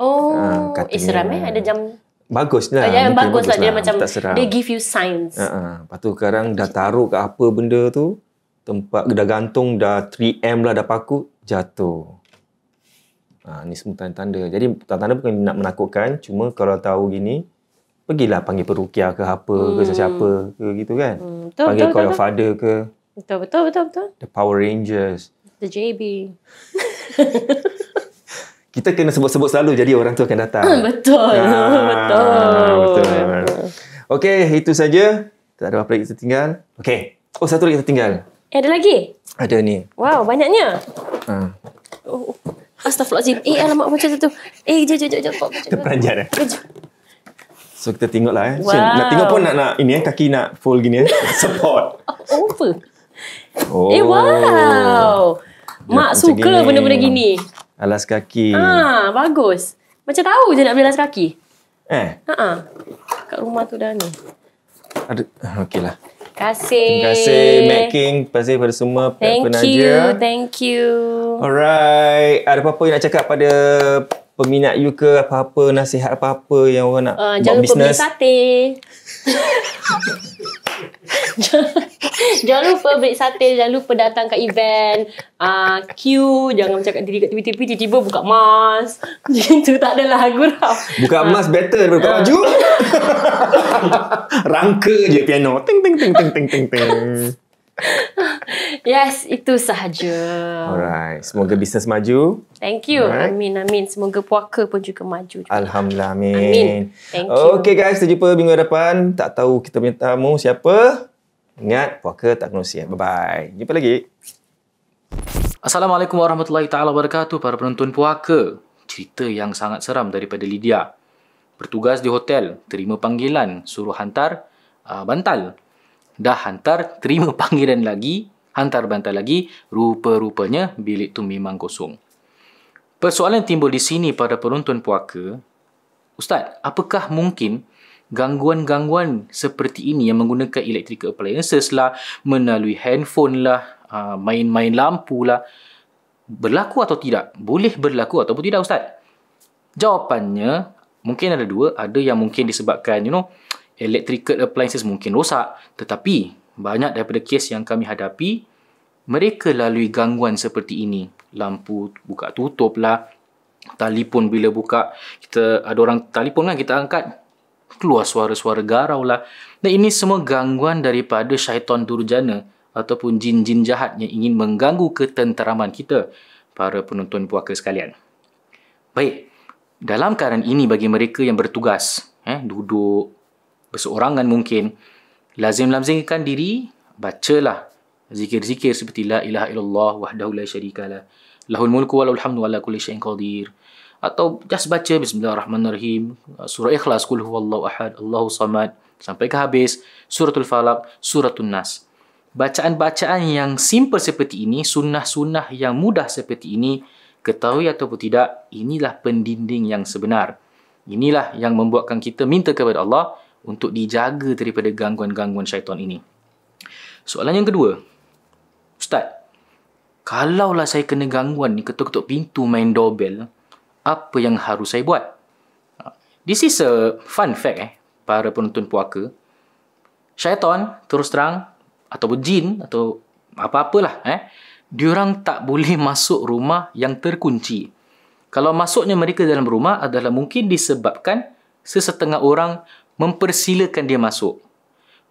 Oh, ha, eh, seram eh ada jam. Bagus lah. Ya, yang bagus, lah. Dia macam, tak seram. they give you signs. Ha, ha. Lepas tu sekarang dah taruh ke apa benda tu, tempat dah gantung, dah 3M lah, dah paku, jatuh. Ha, ni semua tanda-tanda. Jadi tanda-tanda bukan nak menakutkan. Cuma kalau tahu gini, pergilah panggil perukia ke apa hmm. ke siapa ke gitu kan. Hmm, betul, panggil betul, call betul, your father betul. ke. Betul, betul, betul, betul. The Power Rangers. The JB. Kita kena sebut-sebut selalu jadi orang tu akan datang. betul. Ah, betul. Betul. Okay, itu saja. Tak ada apa lagi kita tinggal. Okay. Oh, satu lagi kita tinggal. Eh, ada lagi? Ada ni. Wow, banyaknya. Ha. Oh. oh. Astagfirullahaladzim. Eh alamak macam tu. Eh jom jom jom. jom. Terperanjat eh? eh. So kita tengok lah eh. Wow. Sian, nak tengok pun nak, nak ini eh. Kaki nak full gini eh. Support. oh Oh. Eh wow. Mak suka benda-benda gini. Alas kaki. Ah bagus. Macam tahu je nak beli alas kaki. Eh? Ha Kat rumah tu dah ni. Ada. Okey lah kasih. Terima kasih Mac Terima kasih kepada semua Thank penaja. Thank you. Thank you. Alright. Ada apa-apa yang nak cakap pada peminat you ke apa-apa nasihat apa-apa yang orang nak uh, buat jangan business. Jangan lupa beli sate. jangan, jangan lupa beli sate Jangan lupa datang ke event uh, Queue Jangan macam kat diri kat TV-TV Tiba-tiba buka mas, Itu tak ada lagu tau Buka uh, mask better daripada buka baju Rangka je piano Ting ting ting ting ting ting yes, itu sahaja. Alright, semoga bisnes maju. Thank you. Alright. Amin, amin. Semoga puaka pun juga maju. Juga. Alhamdulillah, amin. amin. Thank you. Okay guys, kita jumpa minggu depan. Tak tahu kita punya tamu siapa. Ingat, puaka tak kena usia. Bye-bye. Jumpa lagi. Assalamualaikum warahmatullahi taala wabarakatuh para penonton puaka. Cerita yang sangat seram daripada Lydia. Bertugas di hotel, terima panggilan suruh hantar uh, bantal dah hantar terima panggilan lagi, hantar bantal lagi, rupa-rupanya bilik tu memang kosong. Persoalan timbul di sini pada penonton puaka, Ustaz, apakah mungkin gangguan-gangguan seperti ini yang menggunakan electrical appliances lah, melalui handphone lah, ah, main-main lampu lah, berlaku atau tidak? Boleh berlaku atau tidak, Ustaz? Jawapannya, mungkin ada dua. Ada yang mungkin disebabkan, you know, electrical appliances mungkin rosak tetapi banyak daripada kes yang kami hadapi mereka lalui gangguan seperti ini lampu buka tutup lah telefon bila buka kita ada orang telefon kan kita angkat keluar suara-suara garau lah dan ini semua gangguan daripada syaitan durjana ataupun jin-jin jahat yang ingin mengganggu ketenteraman kita para penonton puaka sekalian baik dalam keadaan ini bagi mereka yang bertugas eh, duduk berseorangan mungkin lazim-lazimkan diri bacalah zikir-zikir seperti la ilaha illallah wahdahu la syarikalah lahul mulku wa lahul hamdu wa la kulli syai'in qadir atau just baca bismillahirrahmanirrahim surah ikhlas kul huwallahu ahad allahu samad sampai ke habis suratul falak suratul nas bacaan-bacaan yang simple seperti ini sunnah-sunnah yang mudah seperti ini ketahui ataupun tidak inilah pendinding yang sebenar inilah yang membuatkan kita minta kepada Allah untuk dijaga daripada gangguan-gangguan syaitan ini. Soalan yang kedua, Ustaz, kalaulah saya kena gangguan ni ketuk-ketuk pintu main doorbell, apa yang harus saya buat? Ha, this is a fun fact eh, para penonton puaka. Syaitan terus terang, ataupun jin, atau apa-apalah eh, diorang tak boleh masuk rumah yang terkunci. Kalau masuknya mereka dalam rumah adalah mungkin disebabkan sesetengah orang mempersilakan dia masuk.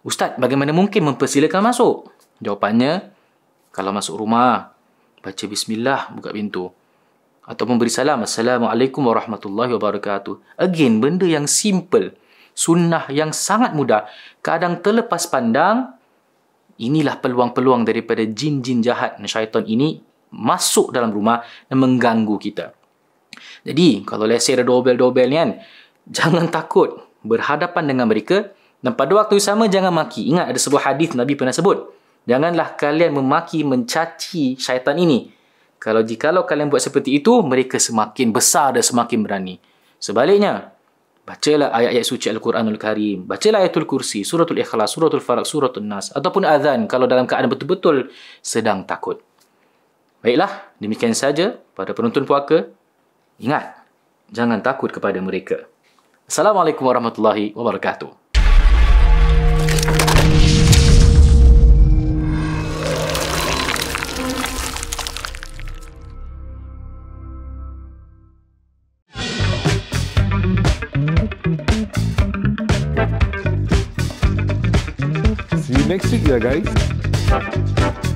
Ustaz, bagaimana mungkin mempersilakan masuk? Jawapannya, kalau masuk rumah, baca bismillah, buka pintu. atau memberi salam, Assalamualaikum warahmatullahi wabarakatuh. Again, benda yang simple, sunnah yang sangat mudah, kadang terlepas pandang, inilah peluang-peluang daripada jin-jin jahat dan syaitan ini masuk dalam rumah dan mengganggu kita. Jadi, kalau lesir ada dobel-dobel ni kan, jangan takut berhadapan dengan mereka dan pada waktu yang sama jangan maki. Ingat ada sebuah hadis Nabi pernah sebut. Janganlah kalian memaki mencaci syaitan ini. Kalau jikalau kalian buat seperti itu, mereka semakin besar dan semakin berani. Sebaliknya, bacalah ayat-ayat suci Al-Quranul Karim, bacalah ayatul kursi, suratul ikhlas, suratul farak, suratul nas, ataupun azan kalau dalam keadaan betul-betul sedang takut. Baiklah, demikian saja pada penonton puaka. Ingat, jangan takut kepada mereka. Assalamualaikum warahmatullahi wabarakatuh. See you next week, guys.